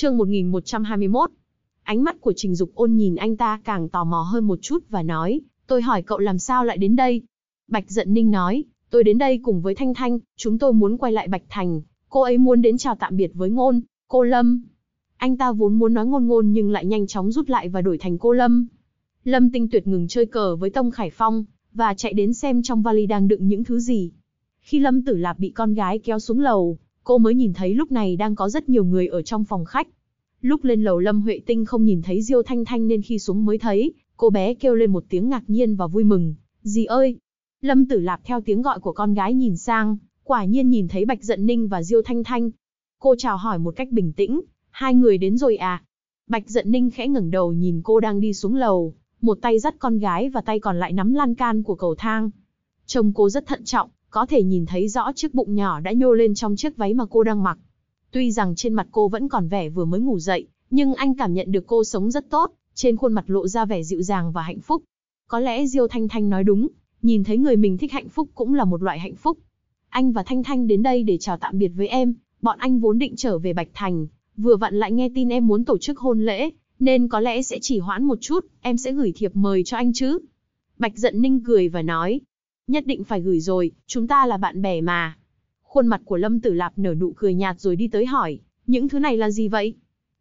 Chương 1121. Ánh mắt của Trình Dục Ôn nhìn anh ta càng tò mò hơn một chút và nói, tôi hỏi cậu làm sao lại đến đây? Bạch Dận Ninh nói, tôi đến đây cùng với Thanh Thanh, chúng tôi muốn quay lại Bạch Thành, cô ấy muốn đến chào tạm biệt với Ngôn, cô Lâm. Anh ta vốn muốn nói Ngôn Ngôn nhưng lại nhanh chóng rút lại và đổi thành cô Lâm. Lâm Tinh Tuyệt ngừng chơi cờ với Tông Khải Phong, và chạy đến xem trong vali đang đựng những thứ gì. Khi Lâm Tử Lạp bị con gái kéo xuống lầu, cô mới nhìn thấy lúc này đang có rất nhiều người ở trong phòng khách. Lúc lên lầu Lâm Huệ Tinh không nhìn thấy Diêu Thanh Thanh nên khi xuống mới thấy, cô bé kêu lên một tiếng ngạc nhiên và vui mừng. Dì ơi! Lâm Tử Lạp theo tiếng gọi của con gái nhìn sang, quả nhiên nhìn thấy Bạch Dận Ninh và Diêu Thanh Thanh. Cô chào hỏi một cách bình tĩnh, hai người đến rồi à? Bạch Dận Ninh khẽ ngẩng đầu nhìn cô đang đi xuống lầu, một tay dắt con gái và tay còn lại nắm lan can của cầu thang. Trông cô rất thận trọng, có thể nhìn thấy rõ chiếc bụng nhỏ đã nhô lên trong chiếc váy mà cô đang mặc. Tuy rằng trên mặt cô vẫn còn vẻ vừa mới ngủ dậy, nhưng anh cảm nhận được cô sống rất tốt, trên khuôn mặt lộ ra vẻ dịu dàng và hạnh phúc. Có lẽ Diêu Thanh Thanh nói đúng, nhìn thấy người mình thích hạnh phúc cũng là một loại hạnh phúc. Anh và Thanh Thanh đến đây để chào tạm biệt với em, bọn anh vốn định trở về Bạch Thành, vừa vặn lại nghe tin em muốn tổ chức hôn lễ, nên có lẽ sẽ chỉ hoãn một chút, em sẽ gửi thiệp mời cho anh chứ. Bạch Dận Ninh cười và nói, nhất định phải gửi rồi, chúng ta là bạn bè mà. Khuôn mặt của Lâm Tử Lạp nở nụ cười nhạt rồi đi tới hỏi, những thứ này là gì vậy?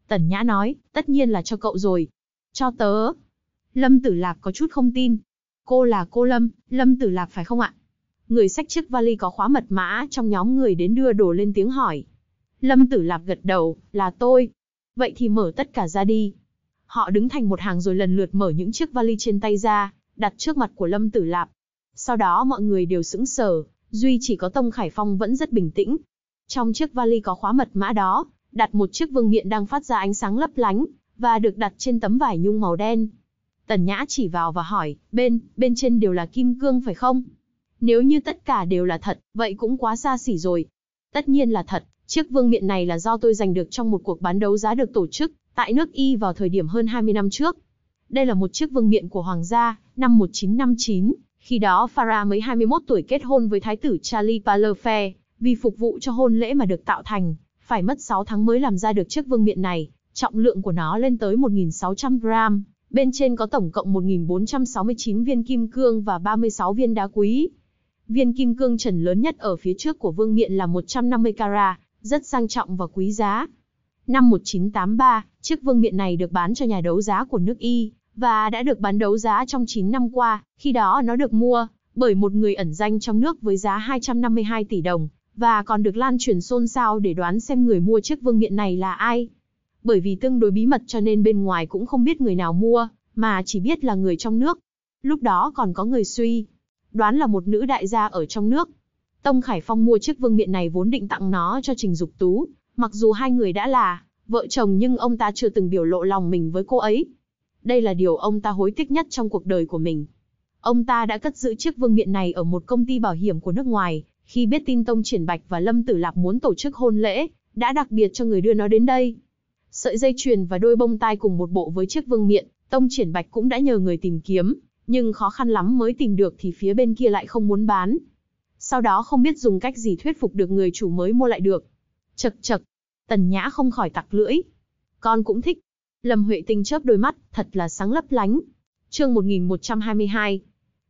Tần Nhã nói, tất nhiên là cho cậu rồi. Cho tớ. Lâm Tử Lạp có chút không tin. Cô là cô Lâm, Lâm Tử Lạp phải không ạ? Người xách chiếc vali có khóa mật mã trong nhóm người đến đưa đồ lên tiếng hỏi. Lâm Tử Lạp gật đầu, là tôi. Vậy thì mở tất cả ra đi. Họ đứng thành một hàng rồi lần lượt mở những chiếc vali trên tay ra, đặt trước mặt của Lâm Tử Lạp. Sau đó mọi người đều sững sờ, duy chỉ có Tông Khải Phong vẫn rất bình tĩnh. Trong chiếc vali có khóa mật mã đó, đặt một chiếc vương miện đang phát ra ánh sáng lấp lánh, và được đặt trên tấm vải nhung màu đen. Tần Nhã chỉ vào và hỏi, bên, bên trên đều là kim cương phải không? Nếu như tất cả đều là thật, vậy cũng quá xa xỉ rồi. Tất nhiên là thật, chiếc vương miện này là do tôi giành được trong một cuộc bán đấu giá được tổ chức tại nước Y vào thời điểm hơn 20 năm trước. Đây là một chiếc vương miện của hoàng gia, năm 1959, khi đó Farah mới 21 tuổi kết hôn với thái tử Charlie Palefer, vì phục vụ cho hôn lễ mà được tạo thành, phải mất 6 tháng mới làm ra được chiếc vương miện này, trọng lượng của nó lên tới 1.600 gram, bên trên có tổng cộng 1.469 viên kim cương và 36 viên đá quý. Viên kim cương trần lớn nhất ở phía trước của vương miện là 150 carat, rất sang trọng và quý giá. Năm 1983, chiếc vương miện này được bán cho nhà đấu giá của nước Y, và đã được bán đấu giá trong 9 năm qua, khi đó nó được mua bởi một người ẩn danh trong nước với giá 252 tỷ đồng, và còn được lan truyền xôn xao để đoán xem người mua chiếc vương miện này là ai. Bởi vì tương đối bí mật cho nên bên ngoài cũng không biết người nào mua, mà chỉ biết là người trong nước. Lúc đó còn có người suy, đoán là một nữ đại gia ở trong nước. Tông Khải Phong mua chiếc vương miện này vốn định tặng nó cho Trình Dục Tú, mặc dù hai người đã là vợ chồng nhưng ông ta chưa từng biểu lộ lòng mình với cô ấy, đây là điều ông ta hối tiếc nhất trong cuộc đời của mình. Ông ta đã cất giữ chiếc vương miện này ở một công ty bảo hiểm của nước ngoài, khi biết tin Tông Triển Bạch và Lâm Tử Lạp muốn tổ chức hôn lễ, đã đặc biệt cho người đưa nó đến đây. Sợi dây chuyền và đôi bông tai cùng một bộ với chiếc vương miện, Tông Triển Bạch cũng đã nhờ người tìm kiếm, nhưng khó khăn lắm mới tìm được thì phía bên kia lại không muốn bán. Sau đó không biết dùng cách gì thuyết phục được người chủ mới mua lại được. Chật chật, Tần Nhã không khỏi tặc lưỡi. Con cũng thích, Lâm Huệ Tinh chớp đôi mắt, thật là sáng lấp lánh. Chương 1122.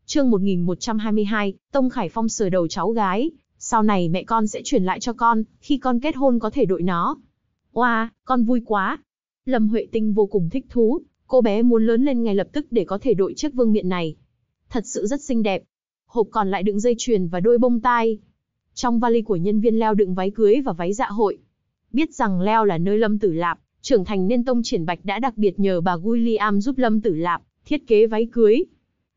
Chương 1122, Tông Khải Phong sửa đầu cháu gái, sau này mẹ con sẽ chuyển lại cho con, khi con kết hôn có thể đội nó. Oa, wow, con vui quá. Lâm Huệ Tinh vô cùng thích thú, cô bé muốn lớn lên ngay lập tức để có thể đội chiếc vương miện này. Thật sự rất xinh đẹp. Hộp còn lại đựng dây chuyền và đôi bông tai. Trong vali của nhân viên leo đựng váy cưới và váy dạ hội. Biết rằng leo là nơi Lâm Tử Lạp trưởng thành nên tông triển bạch đã đặc biệt nhờ bà William giúp Lâm Tử Lạp thiết kế váy cưới.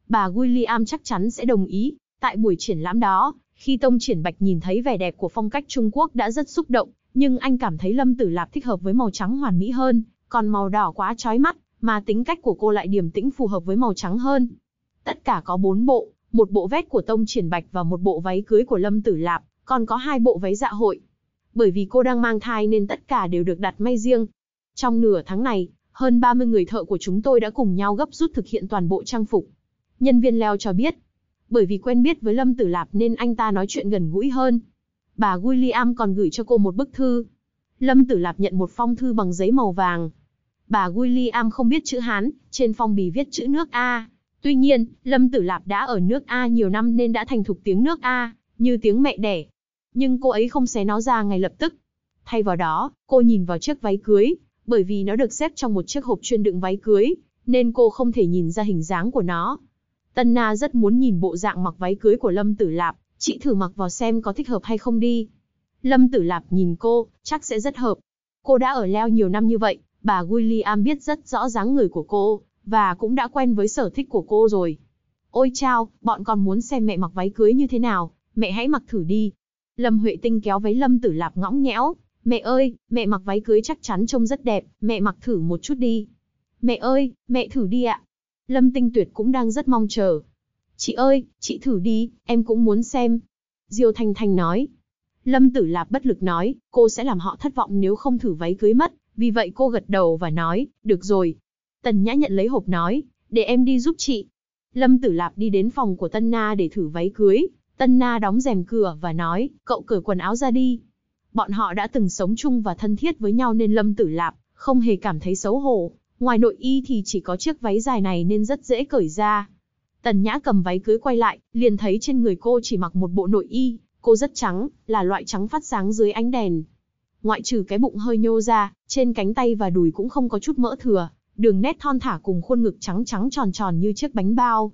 Bà William chắc chắn sẽ đồng ý, tại buổi triển lãm đó, khi tông triển bạch nhìn thấy vẻ đẹp của phong cách Trung Quốc đã rất xúc động, nhưng anh cảm thấy Lâm Tử Lạp thích hợp với màu trắng hoàn mỹ hơn, còn màu đỏ quá chói mắt, mà tính cách của cô lại điềm tĩnh phù hợp với màu trắng hơn. Tất cả có bốn bộ, một bộ vest của Tông Triển Bạch và một bộ váy cưới của Lâm Tử Lạp, còn có hai bộ váy dạ hội. Bởi vì cô đang mang thai nên tất cả đều được đặt may riêng, trong nửa tháng này, hơn 30 người thợ của chúng tôi đã cùng nhau gấp rút thực hiện toàn bộ trang phục. Nhân viên Leo cho biết, bởi vì quen biết với Lâm Tử Lạp nên anh ta nói chuyện gần gũi hơn. Bà William còn gửi cho cô một bức thư. Lâm Tử Lạp nhận một phong thư bằng giấy màu vàng. Bà William không biết chữ Hán, trên phong bì viết chữ nước A. Tuy nhiên, Lâm Tử Lạp đã ở nước A nhiều năm nên đã thành thục tiếng nước A, như tiếng mẹ đẻ. Nhưng cô ấy không xé nó ra ngay lập tức. Thay vào đó, cô nhìn vào chiếc váy cưới, bởi vì nó được xếp trong một chiếc hộp chuyên đựng váy cưới, nên cô không thể nhìn ra hình dáng của nó. Tân Na rất muốn nhìn bộ dạng mặc váy cưới của Lâm Tử Lạp, chị thử mặc vào xem có thích hợp hay không đi. Lâm Tử Lạp nhìn cô, chắc sẽ rất hợp. Cô đã ở leo nhiều năm như vậy, bà William biết rất rõ dáng người của cô, và cũng đã quen với sở thích của cô rồi. Ôi chao, bọn con muốn xem mẹ mặc váy cưới như thế nào, mẹ hãy mặc thử đi. Lâm Huệ Tinh kéo váy Lâm Tử Lạp ngõng nhẽo, Mẹ ơi, mẹ mặc váy cưới chắc chắn trông rất đẹp, mẹ mặc thử một chút đi. Mẹ ơi, mẹ thử đi ạ. Lâm Tinh Tuyệt cũng đang rất mong chờ. Chị ơi, chị thử đi, em cũng muốn xem. Diêu Thanh Thanh nói. Lâm Tử Lạp bất lực nói, cô sẽ làm họ thất vọng nếu không thử váy cưới mất, vì vậy cô gật đầu và nói, được rồi. Tần Nhã nhận lấy hộp nói, để em đi giúp chị. Lâm Tử Lạp đi đến phòng của Tân Na để thử váy cưới, Tân Na đóng rèm cửa và nói, cậu cởi quần áo ra đi. Bọn họ đã từng sống chung và thân thiết với nhau nên Lâm Tử Lạp không hề cảm thấy xấu hổ. Ngoài nội y thì chỉ có chiếc váy dài này nên rất dễ cởi ra. Tần Nhã cầm váy cưới quay lại, liền thấy trên người cô chỉ mặc một bộ nội y, cô rất trắng, là loại trắng phát sáng dưới ánh đèn. Ngoại trừ cái bụng hơi nhô ra, trên cánh tay và đùi cũng không có chút mỡ thừa, đường nét thon thả cùng khuôn ngực trắng trắng tròn tròn như chiếc bánh bao.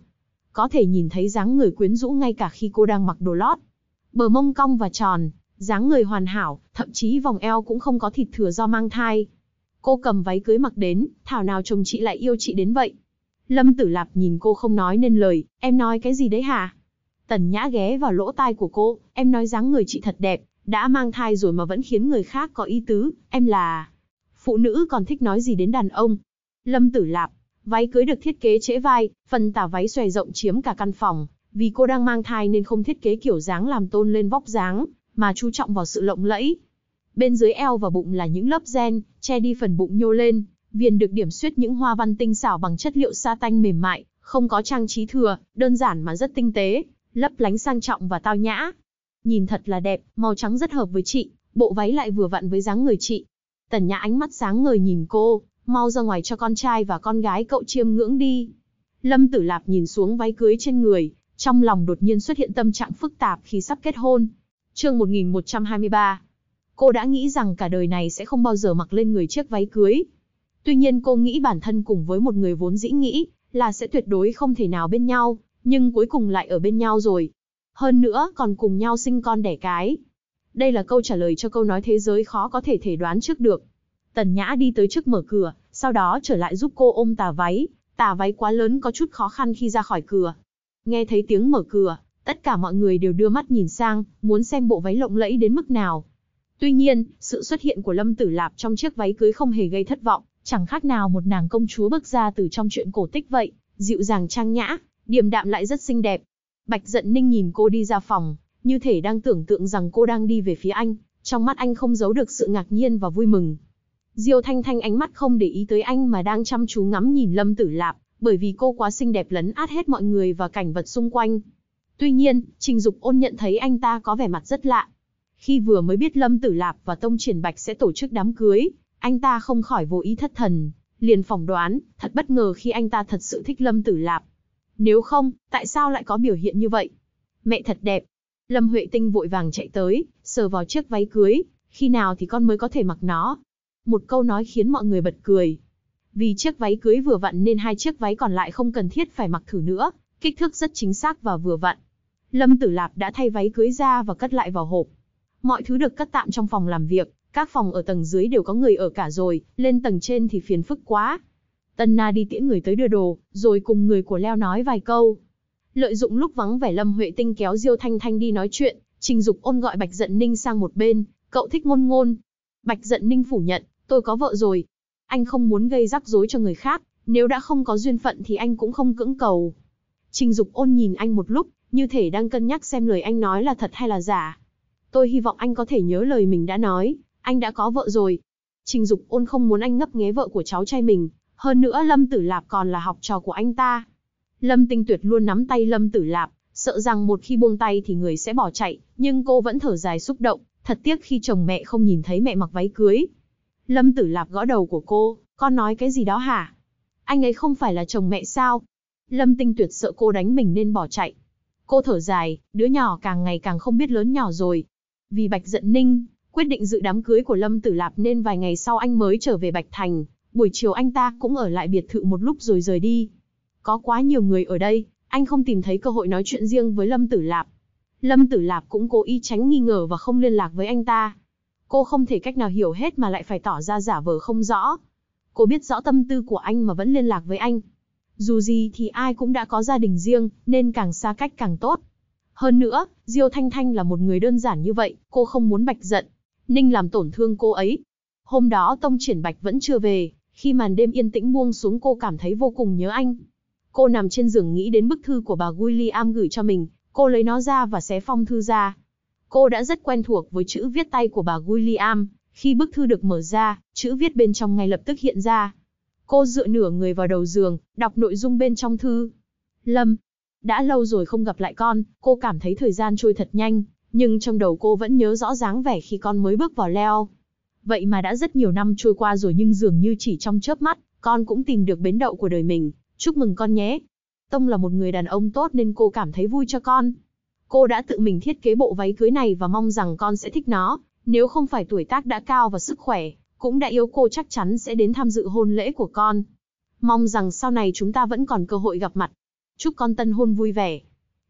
Có thể nhìn thấy dáng người quyến rũ ngay cả khi cô đang mặc đồ lót. Bờ mông cong và tròn, dáng người hoàn hảo, thậm chí vòng eo cũng không có thịt thừa do mang thai. Cô cầm váy cưới mặc đến, thảo nào chồng chị lại yêu chị đến vậy. Lâm Tử Lạp nhìn cô không nói nên lời, em nói cái gì đấy hả? Tần Nhã ghé vào lỗ tai của cô, em nói dáng người chị thật đẹp, đã mang thai rồi mà vẫn khiến người khác có ý tứ, em là... Phụ nữ còn thích nói gì đến đàn ông? Lâm Tử Lạp, váy cưới được thiết kế trễ vai, phần tả váy xòe rộng chiếm cả căn phòng, vì cô đang mang thai nên không thiết kế kiểu dáng làm tôn lên vóc dáng, mà chú trọng vào sự lộng lẫy. Bên dưới eo và bụng là những lớp gen, che đi phần bụng nhô lên, viền được điểm xuyết những hoa văn tinh xảo bằng chất liệu sa tanh mềm mại, không có trang trí thừa, đơn giản mà rất tinh tế, lấp lánh sang trọng và tao nhã. Nhìn thật là đẹp, màu trắng rất hợp với chị, bộ váy lại vừa vặn với dáng người chị. Tần Nhã ánh mắt sáng ngời nhìn cô, mau ra ngoài cho con trai và con gái cậu chiêm ngưỡng đi. Lâm Tử Lạp nhìn xuống váy cưới trên người, trong lòng đột nhiên xuất hiện tâm trạng phức tạp khi sắp kết hôn chương 1123. Cô đã nghĩ rằng cả đời này sẽ không bao giờ mặc lên người chiếc váy cưới. Tuy nhiên cô nghĩ bản thân cùng với một người vốn dĩ nghĩ là sẽ tuyệt đối không thể nào bên nhau, nhưng cuối cùng lại ở bên nhau rồi. Hơn nữa còn cùng nhau sinh con đẻ cái. Đây là câu trả lời cho câu nói thế giới khó có thể thể đoán trước được. Tần Nhã đi tới trước mở cửa, sau đó trở lại giúp cô ôm tà váy. Tà váy quá lớn có chút khó khăn khi ra khỏi cửa. Nghe thấy tiếng mở cửa, Tất cả mọi người đều đưa mắt nhìn sang, muốn xem bộ váy lộng lẫy đến mức nào. Tuy nhiên, sự xuất hiện của Lâm Tử Lạp trong chiếc váy cưới không hề gây thất vọng, chẳng khác nào một nàng công chúa bước ra từ trong chuyện cổ tích vậy, dịu dàng trang nhã, điềm đạm lại rất xinh đẹp. Bạch Dận Ninh nhìn cô đi ra phòng, như thể đang tưởng tượng rằng cô đang đi về phía anh, trong mắt anh không giấu được sự ngạc nhiên và vui mừng. Diêu Thanh Thanh ánh mắt không để ý tới anh mà đang chăm chú ngắm nhìn Lâm Tử Lạp, bởi vì cô quá xinh đẹp lấn át hết mọi người và cảnh vật xung quanh. Tuy nhiên, Trình Dục Ôn nhận thấy anh ta có vẻ mặt rất lạ. Khi vừa mới biết Lâm Tử Lạp và Tông Triển Bạch sẽ tổ chức đám cưới, anh ta không khỏi vô ý thất thần, liền phỏng đoán, thật bất ngờ khi anh ta thật sự thích Lâm Tử Lạp. Nếu không, tại sao lại có biểu hiện như vậy? Mẹ thật đẹp. Lâm Huệ Tinh vội vàng chạy tới, sờ vào chiếc váy cưới, khi nào thì con mới có thể mặc nó? Một câu nói khiến mọi người bật cười. Vì chiếc váy cưới vừa vặn nên hai chiếc váy còn lại không cần thiết phải mặc thử nữa, kích thước rất chính xác và vừa vặn. Lâm Tử Lạp đã thay váy cưới ra và cất lại vào hộp. Mọi thứ được cất tạm trong phòng làm việc, các phòng ở tầng dưới đều có người ở cả rồi, lên tầng trên thì phiền phức quá. Tân Na đi tiễn người tới đưa đồ, rồi cùng người của Leo nói vài câu. Lợi dụng lúc vắng vẻ Lâm Huệ Tinh kéo Diêu Thanh Thanh đi nói chuyện, Trình Dục ôn gọi Bạch Dận Ninh sang một bên, cậu thích ngôn ngôn. Bạch Dận Ninh phủ nhận, tôi có vợ rồi. Anh không muốn gây rắc rối cho người khác, nếu đã không có duyên phận thì anh cũng không cưỡng cầu. Trình Dục ôn nhìn anh một lúc, như thể đang cân nhắc xem lời anh nói là thật hay là giả. Tôi hy vọng anh có thể nhớ lời mình đã nói, anh đã có vợ rồi. Trình Dục Ôn không muốn anh ngấp nghé vợ của cháu trai mình, hơn nữa Lâm Tử Lạp còn là học trò của anh ta. Lâm Tinh Tuyệt luôn nắm tay Lâm Tử Lạp, sợ rằng một khi buông tay thì người sẽ bỏ chạy, nhưng cô vẫn thở dài xúc động, thật tiếc khi chồng mẹ không nhìn thấy mẹ mặc váy cưới. Lâm Tử Lạp gõ đầu của cô, con nói cái gì đó hả? Anh ấy không phải là chồng mẹ sao? Lâm Tinh Tuyệt sợ cô đánh mình nên bỏ chạy. Cô thở dài, đứa nhỏ càng ngày càng không biết lớn nhỏ rồi. Vì Bạch giận ninh, quyết định dự đám cưới của Lâm Tử Lạp nên vài ngày sau anh mới trở về Bạch Thành. Buổi chiều anh ta cũng ở lại biệt thự một lúc rồi rời đi. Có quá nhiều người ở đây, anh không tìm thấy cơ hội nói chuyện riêng với Lâm Tử Lạp. Lâm Tử Lạp cũng cố ý tránh nghi ngờ và không liên lạc với anh ta. Cô không thể cách nào hiểu hết mà lại phải tỏ ra giả vờ không rõ. Cô biết rõ tâm tư của anh mà vẫn liên lạc với anh. Dù gì thì ai cũng đã có gia đình riêng, nên càng xa cách càng tốt. Hơn nữa, Diêu Thanh Thanh là một người đơn giản như vậy, cô không muốn Bạch giận. Ninh làm tổn thương cô ấy. Hôm đó Tông Triển Bạch vẫn chưa về, khi màn đêm yên tĩnh buông xuống cô cảm thấy vô cùng nhớ anh. Cô nằm trên giường nghĩ đến bức thư của bà William gửi cho mình, cô lấy nó ra và xé phong thư ra. Cô đã rất quen thuộc với chữ viết tay của bà William, khi bức thư được mở ra, chữ viết bên trong ngay lập tức hiện ra. Cô dựa nửa người vào đầu giường, đọc nội dung bên trong thư. Lâm, đã lâu rồi không gặp lại con, cô cảm thấy thời gian trôi thật nhanh, nhưng trong đầu cô vẫn nhớ rõ dáng vẻ khi con mới bước vào leo. Vậy mà đã rất nhiều năm trôi qua rồi nhưng dường như chỉ trong chớp mắt, con cũng tìm được bến đậu của đời mình, chúc mừng con nhé. Tông là một người đàn ông tốt nên cô cảm thấy vui cho con. Cô đã tự mình thiết kế bộ váy cưới này và mong rằng con sẽ thích nó, nếu không phải tuổi tác đã cao và sức khỏe, cũng đã yếu cô chắc chắn sẽ đến tham dự hôn lễ của con. Mong rằng sau này chúng ta vẫn còn cơ hội gặp mặt. Chúc con tân hôn vui vẻ.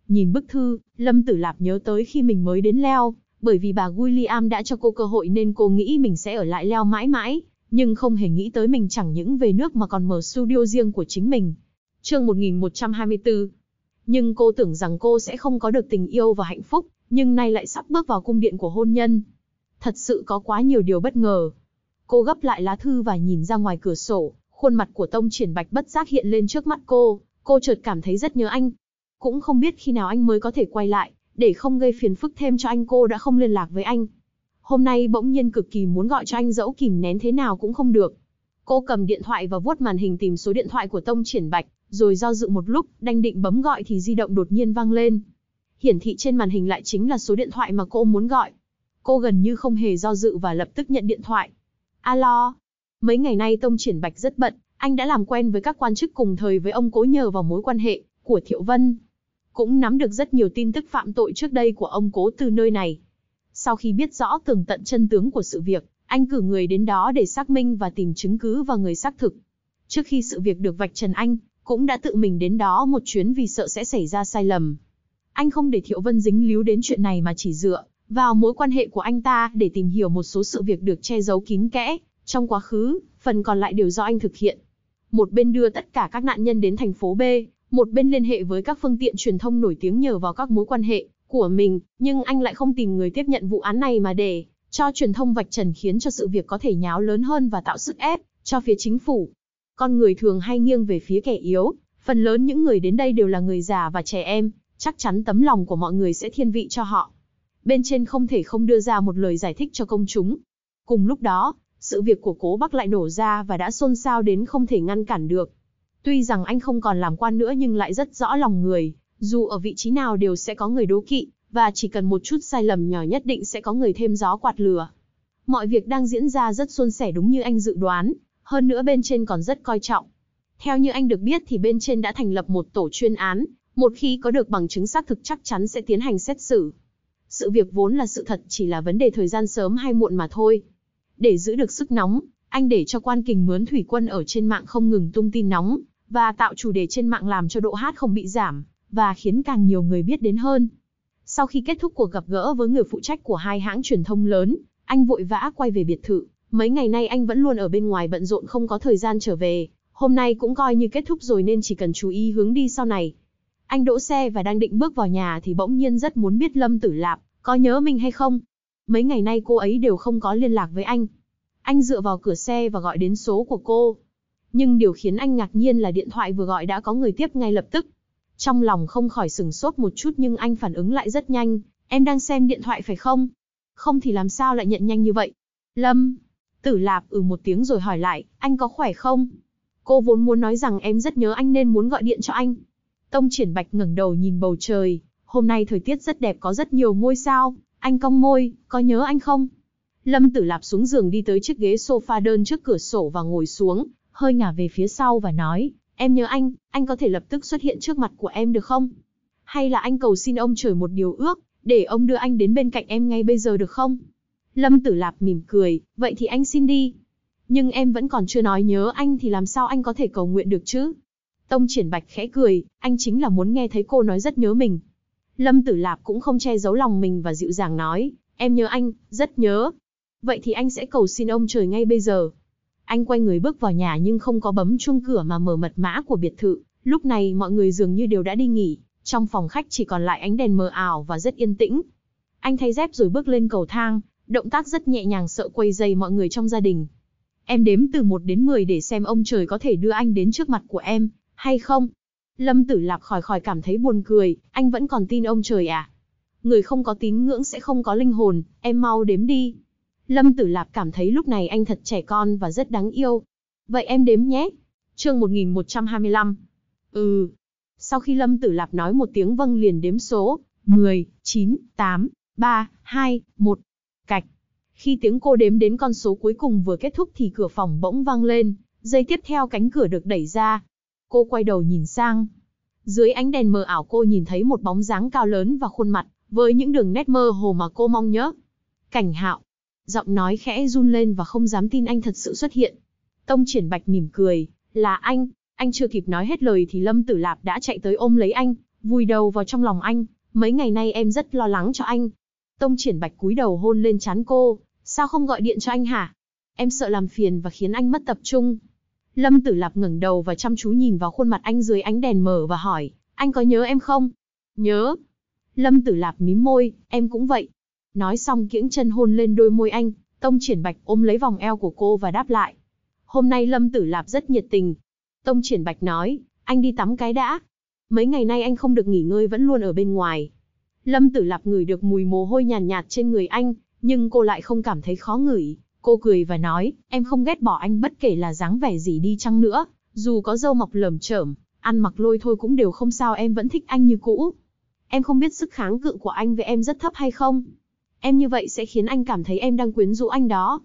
Nhìn bức thư, Lâm Tử Lạp nhớ tới khi mình mới đến leo, bởi vì bà William đã cho cô cơ hội nên cô nghĩ mình sẽ ở lại leo mãi mãi, nhưng không hề nghĩ tới mình chẳng những về nước mà còn mở studio riêng của chính mình. Chương 1124 Nhưng cô tưởng rằng cô sẽ không có được tình yêu và hạnh phúc, nhưng nay lại sắp bước vào cung điện của hôn nhân. Thật sự có quá nhiều điều bất ngờ, Cô gấp lại lá thư và nhìn ra ngoài cửa sổ, khuôn mặt của Tông Triển Bạch bất giác hiện lên trước mắt cô, cô chợt cảm thấy rất nhớ anh. Cũng không biết khi nào anh mới có thể quay lại, để không gây phiền phức thêm cho anh cô đã không liên lạc với anh. Hôm nay bỗng nhiên cực kỳ muốn gọi cho anh dẫu kìm nén thế nào cũng không được. Cô cầm điện thoại và vuốt màn hình tìm số điện thoại của Tông Triển Bạch, rồi do dự một lúc, đành định bấm gọi thì di động đột nhiên vang lên. Hiển thị trên màn hình lại chính là số điện thoại mà cô muốn gọi. Cô gần như không hề do dự và lập tức nhận điện thoại. Alo, mấy ngày nay Tông Triển Bạch rất bận, anh đã làm quen với các quan chức cùng thời với ông cố nhờ vào mối quan hệ của Thiệu Vân. Cũng nắm được rất nhiều tin tức phạm tội trước đây của ông cố từ nơi này. Sau khi biết rõ tường tận chân tướng của sự việc, anh cử người đến đó để xác minh và tìm chứng cứ và người xác thực. Trước khi sự việc được vạch trần anh, cũng đã tự mình đến đó một chuyến vì sợ sẽ xảy ra sai lầm. Anh không để Thiệu Vân dính líu đến chuyện này mà chỉ dựa vào mối quan hệ của anh ta để tìm hiểu một số sự việc được che giấu kín kẽ trong quá khứ, phần còn lại đều do anh thực hiện. Một bên đưa tất cả các nạn nhân đến thành phố B, một bên liên hệ với các phương tiện truyền thông nổi tiếng nhờ vào các mối quan hệ của mình, nhưng anh lại không tìm người tiếp nhận vụ án này mà để cho truyền thông vạch trần khiến cho sự việc có thể nháo lớn hơn và tạo sức ép cho phía chính phủ. Con người thường hay nghiêng về phía kẻ yếu, phần lớn những người đến đây đều là người già và trẻ em, chắc chắn tấm lòng của mọi người sẽ thiên vị cho họ bên trên không thể không đưa ra một lời giải thích cho công chúng. Cùng lúc đó, sự việc của Cố Bắc lại nổ ra và đã xôn xao đến không thể ngăn cản được. Tuy rằng anh không còn làm quan nữa nhưng lại rất rõ lòng người, dù ở vị trí nào đều sẽ có người đố kỵ, và chỉ cần một chút sai lầm nhỏ nhất định sẽ có người thêm gió quạt lửa. Mọi việc đang diễn ra rất suôn sẻ đúng như anh dự đoán, hơn nữa bên trên còn rất coi trọng. Theo như anh được biết thì bên trên đã thành lập một tổ chuyên án, một khi có được bằng chứng xác thực chắc chắn sẽ tiến hành xét xử sự việc vốn là sự thật chỉ là vấn đề thời gian sớm hay muộn mà thôi. Để giữ được sức nóng, anh để cho quan kình mướn thủy quân ở trên mạng không ngừng tung tin nóng, và tạo chủ đề trên mạng làm cho độ hát không bị giảm, và khiến càng nhiều người biết đến hơn. Sau khi kết thúc cuộc gặp gỡ với người phụ trách của hai hãng truyền thông lớn, anh vội vã quay về biệt thự. Mấy ngày nay anh vẫn luôn ở bên ngoài bận rộn không có thời gian trở về, hôm nay cũng coi như kết thúc rồi nên chỉ cần chú ý hướng đi sau này. Anh đỗ xe và đang định bước vào nhà thì bỗng nhiên rất muốn biết Lâm Tử Lạp có nhớ mình hay không? Mấy ngày nay cô ấy đều không có liên lạc với anh. Anh dựa vào cửa xe và gọi đến số của cô. Nhưng điều khiến anh ngạc nhiên là điện thoại vừa gọi đã có người tiếp ngay lập tức. Trong lòng không khỏi sừng sốt một chút nhưng anh phản ứng lại rất nhanh. Em đang xem điện thoại phải không? Không thì làm sao lại nhận nhanh như vậy? Lâm, Tử Lạp ừ một tiếng rồi hỏi lại, anh có khỏe không? Cô vốn muốn nói rằng em rất nhớ anh nên muốn gọi điện cho anh. Tông Triển Bạch ngẩng đầu nhìn bầu trời, hôm nay thời tiết rất đẹp có rất nhiều ngôi sao, anh cong môi, có nhớ anh không? Lâm Tử Lạp xuống giường đi tới chiếc ghế sofa đơn trước cửa sổ và ngồi xuống, hơi ngả về phía sau và nói, em nhớ anh, anh có thể lập tức xuất hiện trước mặt của em được không? Hay là anh cầu xin ông trời một điều ước, để ông đưa anh đến bên cạnh em ngay bây giờ được không? Lâm Tử Lạp mỉm cười, vậy thì anh xin đi. Nhưng em vẫn còn chưa nói nhớ anh thì làm sao anh có thể cầu nguyện được chứ? Tông Triển Bạch khẽ cười, anh chính là muốn nghe thấy cô nói rất nhớ mình, Lâm Tử Lạp cũng không che giấu lòng mình và dịu dàng nói, em nhớ anh, rất nhớ. Vậy thì anh sẽ cầu xin ông trời ngay bây giờ. Anh quay người bước vào nhà nhưng không có bấm chuông cửa mà mở mật mã của biệt thự. Lúc này mọi người dường như đều đã đi nghỉ, trong phòng khách chỉ còn lại ánh đèn mờ ảo và rất yên tĩnh. Anh thay dép rồi bước lên cầu thang, động tác rất nhẹ nhàng sợ quay dây mọi người trong gia đình. Em đếm từ 1 đến 10 để xem ông trời có thể đưa anh đến trước mặt của em, hay không? Lâm Tử Lạc khỏi khỏi cảm thấy buồn cười, anh vẫn còn tin ông trời à? Người không có tín ngưỡng sẽ không có linh hồn, em mau đếm đi. Lâm Tử Lạc cảm thấy lúc này anh thật trẻ con và rất đáng yêu. Vậy em đếm nhé. Chương 1125. Ừ. Sau khi Lâm Tử Lạp nói một tiếng vâng liền đếm số, 10, 9, 8, 3, 2, 1. Cạch. Khi tiếng cô đếm đến con số cuối cùng vừa kết thúc thì cửa phòng bỗng vang lên, giây tiếp theo cánh cửa được đẩy ra, cô quay đầu nhìn sang. Dưới ánh đèn mờ ảo cô nhìn thấy một bóng dáng cao lớn và khuôn mặt, với những đường nét mơ hồ mà cô mong nhớ. Cảnh hạo. Giọng nói khẽ run lên và không dám tin anh thật sự xuất hiện. Tông triển bạch mỉm cười, là anh. Anh chưa kịp nói hết lời thì Lâm Tử Lạp đã chạy tới ôm lấy anh, vùi đầu vào trong lòng anh. Mấy ngày nay em rất lo lắng cho anh. Tông triển bạch cúi đầu hôn lên chán cô. Sao không gọi điện cho anh hả? Em sợ làm phiền và khiến anh mất tập trung. Lâm Tử Lạp ngẩng đầu và chăm chú nhìn vào khuôn mặt anh dưới ánh đèn mờ và hỏi, anh có nhớ em không? Nhớ. Lâm Tử Lạp mím môi, em cũng vậy. Nói xong kiễng chân hôn lên đôi môi anh, Tông Triển Bạch ôm lấy vòng eo của cô và đáp lại. Hôm nay Lâm Tử Lạp rất nhiệt tình. Tông Triển Bạch nói, anh đi tắm cái đã. Mấy ngày nay anh không được nghỉ ngơi vẫn luôn ở bên ngoài. Lâm Tử Lạp ngửi được mùi mồ hôi nhàn nhạt, nhạt trên người anh, nhưng cô lại không cảm thấy khó ngửi, Cô cười và nói, em không ghét bỏ anh bất kể là dáng vẻ gì đi chăng nữa, dù có dâu mọc lởm chởm, ăn mặc lôi thôi cũng đều không sao em vẫn thích anh như cũ. Em không biết sức kháng cự của anh với em rất thấp hay không. Em như vậy sẽ khiến anh cảm thấy em đang quyến rũ anh đó.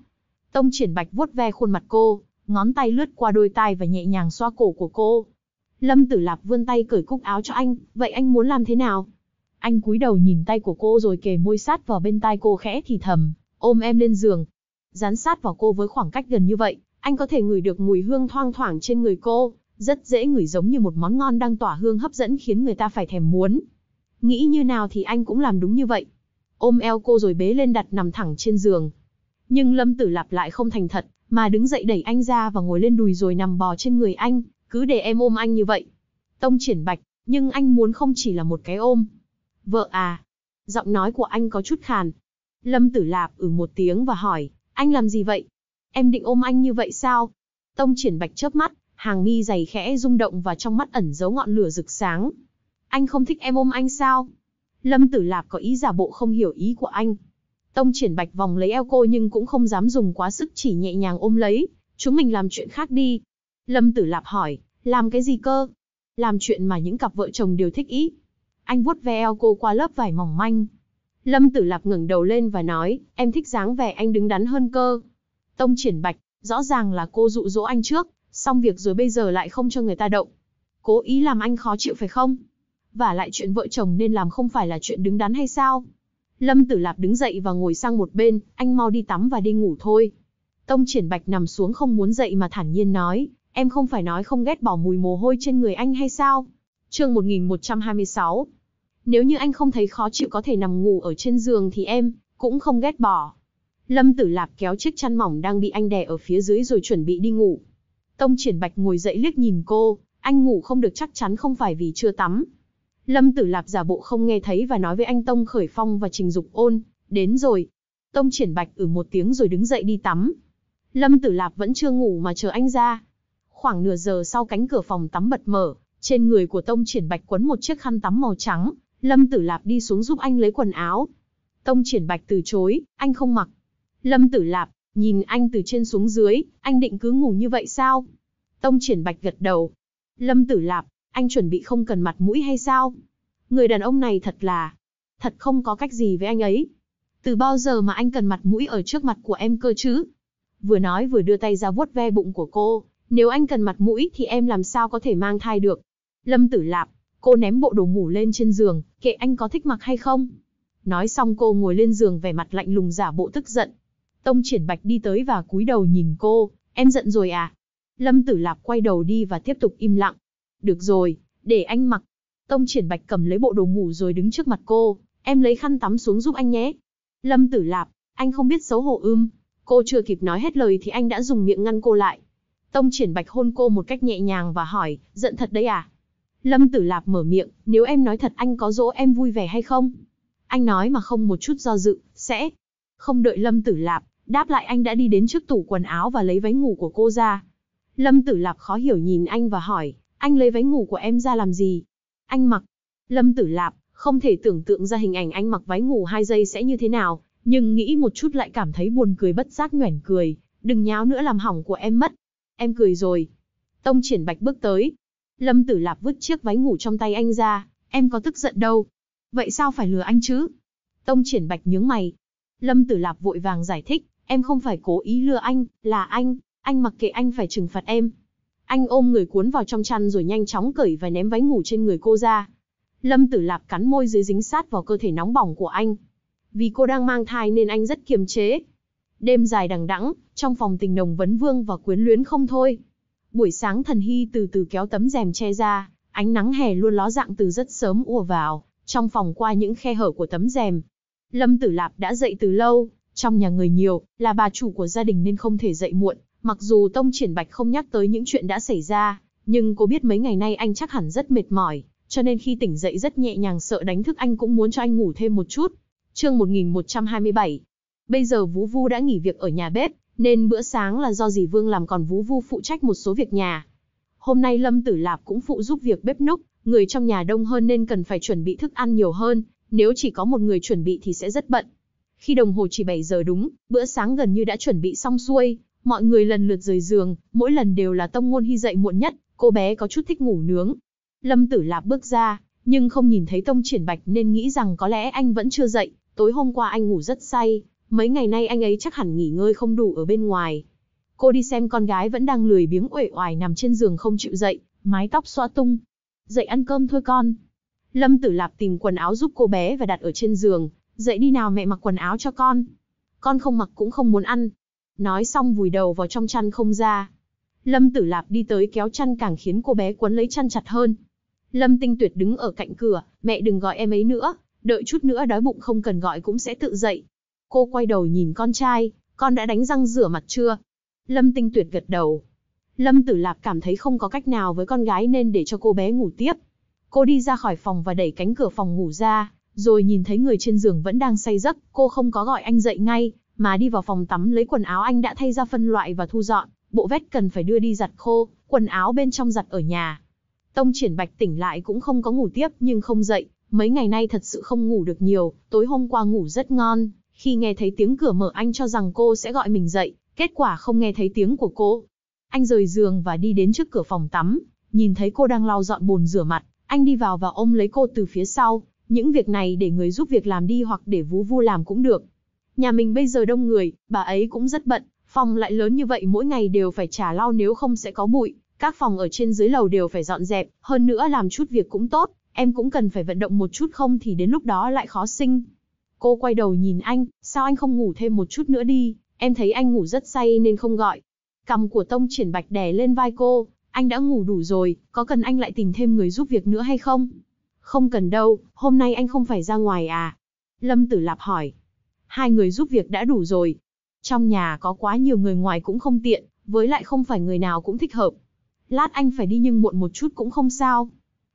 Tông triển bạch vuốt ve khuôn mặt cô, ngón tay lướt qua đôi tai và nhẹ nhàng xoa cổ của cô. Lâm tử lạp vươn tay cởi cúc áo cho anh, vậy anh muốn làm thế nào? Anh cúi đầu nhìn tay của cô rồi kề môi sát vào bên tai cô khẽ thì thầm, ôm em lên giường, Dán sát vào cô với khoảng cách gần như vậy, anh có thể ngửi được mùi hương thoang thoảng trên người cô, rất dễ ngửi giống như một món ngon đang tỏa hương hấp dẫn khiến người ta phải thèm muốn. Nghĩ như nào thì anh cũng làm đúng như vậy. Ôm eo cô rồi bế lên đặt nằm thẳng trên giường. Nhưng Lâm Tử lặp lại không thành thật, mà đứng dậy đẩy anh ra và ngồi lên đùi rồi nằm bò trên người anh, cứ để em ôm anh như vậy. Tông triển bạch, nhưng anh muốn không chỉ là một cái ôm. Vợ à, giọng nói của anh có chút khàn. Lâm Tử Lạp ử ừ một tiếng và hỏi, anh làm gì vậy? Em định ôm anh như vậy sao? Tông triển bạch chớp mắt, hàng mi dày khẽ rung động và trong mắt ẩn giấu ngọn lửa rực sáng. Anh không thích em ôm anh sao? Lâm tử lạp có ý giả bộ không hiểu ý của anh. Tông triển bạch vòng lấy eo cô nhưng cũng không dám dùng quá sức chỉ nhẹ nhàng ôm lấy. Chúng mình làm chuyện khác đi. Lâm tử lạp hỏi, làm cái gì cơ? Làm chuyện mà những cặp vợ chồng đều thích ý. Anh vuốt ve eo cô qua lớp vải mỏng manh, Lâm Tử Lạp ngẩng đầu lên và nói, em thích dáng vẻ anh đứng đắn hơn cơ. Tông triển bạch, rõ ràng là cô dụ dỗ anh trước, xong việc rồi bây giờ lại không cho người ta động. Cố ý làm anh khó chịu phải không? Và lại chuyện vợ chồng nên làm không phải là chuyện đứng đắn hay sao? Lâm Tử Lạp đứng dậy và ngồi sang một bên, anh mau đi tắm và đi ngủ thôi. Tông triển bạch nằm xuống không muốn dậy mà thản nhiên nói, em không phải nói không ghét bỏ mùi mồ hôi trên người anh hay sao? chương 1126, nếu như anh không thấy khó chịu có thể nằm ngủ ở trên giường thì em cũng không ghét bỏ. Lâm Tử Lạp kéo chiếc chăn mỏng đang bị anh đè ở phía dưới rồi chuẩn bị đi ngủ. Tông Triển Bạch ngồi dậy liếc nhìn cô, anh ngủ không được chắc chắn không phải vì chưa tắm. Lâm Tử Lạp giả bộ không nghe thấy và nói với anh Tông Khởi Phong và Trình Dục Ôn, đến rồi. Tông Triển Bạch ử ừ một tiếng rồi đứng dậy đi tắm. Lâm Tử Lạp vẫn chưa ngủ mà chờ anh ra. Khoảng nửa giờ sau cánh cửa phòng tắm bật mở, trên người của Tông Triển Bạch quấn một chiếc khăn tắm màu trắng, Lâm Tử Lạp đi xuống giúp anh lấy quần áo. Tông Triển Bạch từ chối, anh không mặc. Lâm Tử Lạp, nhìn anh từ trên xuống dưới, anh định cứ ngủ như vậy sao? Tông Triển Bạch gật đầu. Lâm Tử Lạp, anh chuẩn bị không cần mặt mũi hay sao? Người đàn ông này thật là, thật không có cách gì với anh ấy. Từ bao giờ mà anh cần mặt mũi ở trước mặt của em cơ chứ? Vừa nói vừa đưa tay ra vuốt ve bụng của cô, nếu anh cần mặt mũi thì em làm sao có thể mang thai được? Lâm Tử Lạp, Cô ném bộ đồ ngủ lên trên giường, kệ anh có thích mặc hay không. Nói xong cô ngồi lên giường vẻ mặt lạnh lùng giả bộ tức giận. Tông triển bạch đi tới và cúi đầu nhìn cô, em giận rồi à? Lâm tử lạp quay đầu đi và tiếp tục im lặng. Được rồi, để anh mặc. Tông triển bạch cầm lấy bộ đồ ngủ rồi đứng trước mặt cô, em lấy khăn tắm xuống giúp anh nhé. Lâm tử lạp, anh không biết xấu hổ ưm. Cô chưa kịp nói hết lời thì anh đã dùng miệng ngăn cô lại. Tông triển bạch hôn cô một cách nhẹ nhàng và hỏi, giận thật đấy à? Lâm Tử Lạp mở miệng, nếu em nói thật anh có dỗ em vui vẻ hay không? Anh nói mà không một chút do dự, sẽ. Không đợi Lâm Tử Lạp, đáp lại anh đã đi đến trước tủ quần áo và lấy váy ngủ của cô ra. Lâm Tử Lạp khó hiểu nhìn anh và hỏi, anh lấy váy ngủ của em ra làm gì? Anh mặc. Lâm Tử Lạp, không thể tưởng tượng ra hình ảnh anh mặc váy ngủ hai giây sẽ như thế nào, nhưng nghĩ một chút lại cảm thấy buồn cười bất giác nhoẻn cười, đừng nháo nữa làm hỏng của em mất. Em cười rồi. Tông triển bạch bước tới, Lâm Tử Lạp vứt chiếc váy ngủ trong tay anh ra, em có tức giận đâu. Vậy sao phải lừa anh chứ? Tông triển bạch nhướng mày. Lâm Tử Lạp vội vàng giải thích, em không phải cố ý lừa anh, là anh, anh mặc kệ anh phải trừng phạt em. Anh ôm người cuốn vào trong chăn rồi nhanh chóng cởi và ném váy ngủ trên người cô ra. Lâm Tử Lạp cắn môi dưới dính sát vào cơ thể nóng bỏng của anh. Vì cô đang mang thai nên anh rất kiềm chế. Đêm dài đằng đẵng, trong phòng tình nồng vấn vương và quyến luyến không thôi. Buổi sáng thần hy từ từ kéo tấm rèm che ra, ánh nắng hè luôn ló dạng từ rất sớm ùa vào, trong phòng qua những khe hở của tấm rèm. Lâm Tử Lạp đã dậy từ lâu, trong nhà người nhiều, là bà chủ của gia đình nên không thể dậy muộn. Mặc dù Tông Triển Bạch không nhắc tới những chuyện đã xảy ra, nhưng cô biết mấy ngày nay anh chắc hẳn rất mệt mỏi, cho nên khi tỉnh dậy rất nhẹ nhàng sợ đánh thức anh cũng muốn cho anh ngủ thêm một chút. Chương một một nghìn trăm hai mươi bảy. Bây giờ Vũ Vu đã nghỉ việc ở nhà bếp, nên bữa sáng là do dì Vương làm còn Vũ Vu phụ trách một số việc nhà. Hôm nay Lâm Tử Lạp cũng phụ giúp việc bếp núc, người trong nhà đông hơn nên cần phải chuẩn bị thức ăn nhiều hơn, nếu chỉ có một người chuẩn bị thì sẽ rất bận. Khi đồng hồ chỉ 7 giờ đúng, bữa sáng gần như đã chuẩn bị xong xuôi, mọi người lần lượt rời giường, mỗi lần đều là Tông Ngôn Hy dậy muộn nhất, cô bé có chút thích ngủ nướng. Lâm Tử Lạp bước ra, nhưng không nhìn thấy Tông Triển Bạch nên nghĩ rằng có lẽ anh vẫn chưa dậy, tối hôm qua anh ngủ rất say, Mấy ngày nay anh ấy chắc hẳn nghỉ ngơi không đủ ở bên ngoài. Cô đi xem con gái vẫn đang lười biếng uể oải nằm trên giường không chịu dậy, mái tóc xoa tung. Dậy ăn cơm thôi con. Lâm Tử Lạp tìm quần áo giúp cô bé và đặt ở trên giường, dậy đi nào mẹ mặc quần áo cho con. Con không mặc cũng không muốn ăn. Nói xong vùi đầu vào trong chăn không ra. Lâm Tử Lạp đi tới kéo chăn càng khiến cô bé quấn lấy chăn chặt hơn. Lâm Tinh Tuyệt đứng ở cạnh cửa, mẹ đừng gọi em ấy nữa, đợi chút nữa đói bụng không cần gọi cũng sẽ tự dậy. Cô quay đầu nhìn con trai, con đã đánh răng rửa mặt chưa? Lâm Tinh Tuyệt gật đầu. Lâm Tử Lạp cảm thấy không có cách nào với con gái nên để cho cô bé ngủ tiếp. Cô đi ra khỏi phòng và đẩy cánh cửa phòng ngủ ra, rồi nhìn thấy người trên giường vẫn đang say giấc, cô không có gọi anh dậy ngay, mà đi vào phòng tắm lấy quần áo anh đã thay ra phân loại và thu dọn, bộ vest cần phải đưa đi giặt khô, quần áo bên trong giặt ở nhà. Tông triển bạch tỉnh lại cũng không có ngủ tiếp nhưng không dậy, mấy ngày nay thật sự không ngủ được nhiều, tối hôm qua ngủ rất ngon, khi nghe thấy tiếng cửa mở anh cho rằng cô sẽ gọi mình dậy, kết quả không nghe thấy tiếng của cô. Anh rời giường và đi đến trước cửa phòng tắm, nhìn thấy cô đang lau dọn bồn rửa mặt, anh đi vào và ôm lấy cô từ phía sau, những việc này để người giúp việc làm đi hoặc để vú vu làm cũng được. Nhà mình bây giờ đông người, bà ấy cũng rất bận, phòng lại lớn như vậy mỗi ngày đều phải trả lau nếu không sẽ có bụi, các phòng ở trên dưới lầu đều phải dọn dẹp, hơn nữa làm chút việc cũng tốt, em cũng cần phải vận động một chút không thì đến lúc đó lại khó sinh. Cô quay đầu nhìn anh, sao anh không ngủ thêm một chút nữa đi, em thấy anh ngủ rất say nên không gọi. Cầm của Tông triển bạch đè lên vai cô, anh đã ngủ đủ rồi, có cần anh lại tìm thêm người giúp việc nữa hay không? Không cần đâu, hôm nay anh không phải ra ngoài à? Lâm Tử Lạp hỏi. Hai người giúp việc đã đủ rồi. Trong nhà có quá nhiều người ngoài cũng không tiện, với lại không phải người nào cũng thích hợp. Lát anh phải đi nhưng muộn một chút cũng không sao.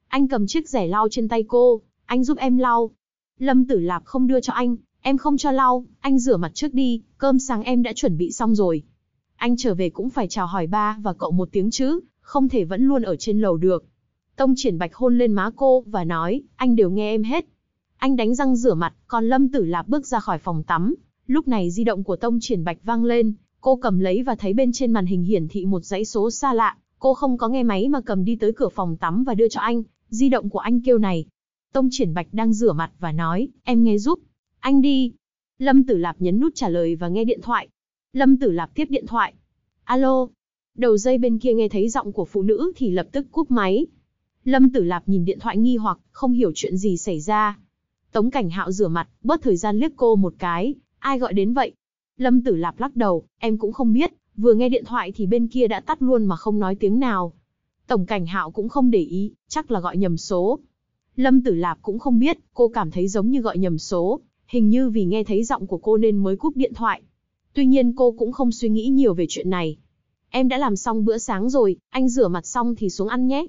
Anh cầm chiếc rẻ lau trên tay cô, anh giúp em lau, Lâm Tử Lạp không đưa cho anh, em không cho lau, anh rửa mặt trước đi, cơm sáng em đã chuẩn bị xong rồi. Anh trở về cũng phải chào hỏi ba và cậu một tiếng chứ, không thể vẫn luôn ở trên lầu được. Tông triển bạch hôn lên má cô và nói, anh đều nghe em hết. Anh đánh răng rửa mặt, còn Lâm Tử Lạp bước ra khỏi phòng tắm. Lúc này di động của Tông triển bạch vang lên, cô cầm lấy và thấy bên trên màn hình hiển thị một dãy số xa lạ. Cô không có nghe máy mà cầm đi tới cửa phòng tắm và đưa cho anh, di động của anh kêu này, Tông Triển Bạch đang rửa mặt và nói, em nghe giúp. Anh đi. Lâm Tử Lạp nhấn nút trả lời và nghe điện thoại. Lâm Tử Lạp tiếp điện thoại. Alo. Đầu dây bên kia nghe thấy giọng của phụ nữ thì lập tức cúp máy. Lâm Tử Lạp nhìn điện thoại nghi hoặc không hiểu chuyện gì xảy ra. Tống Cảnh Hạo rửa mặt, bớt thời gian liếc cô một cái, ai gọi đến vậy? Lâm Tử Lạp lắc đầu, em cũng không biết, vừa nghe điện thoại thì bên kia đã tắt luôn mà không nói tiếng nào. Tổng Cảnh Hạo cũng không để ý, chắc là gọi nhầm số. Lâm Tử Lạp cũng không biết, cô cảm thấy giống như gọi nhầm số, hình như vì nghe thấy giọng của cô nên mới cúp điện thoại. Tuy nhiên cô cũng không suy nghĩ nhiều về chuyện này. Em đã làm xong bữa sáng rồi, anh rửa mặt xong thì xuống ăn nhé.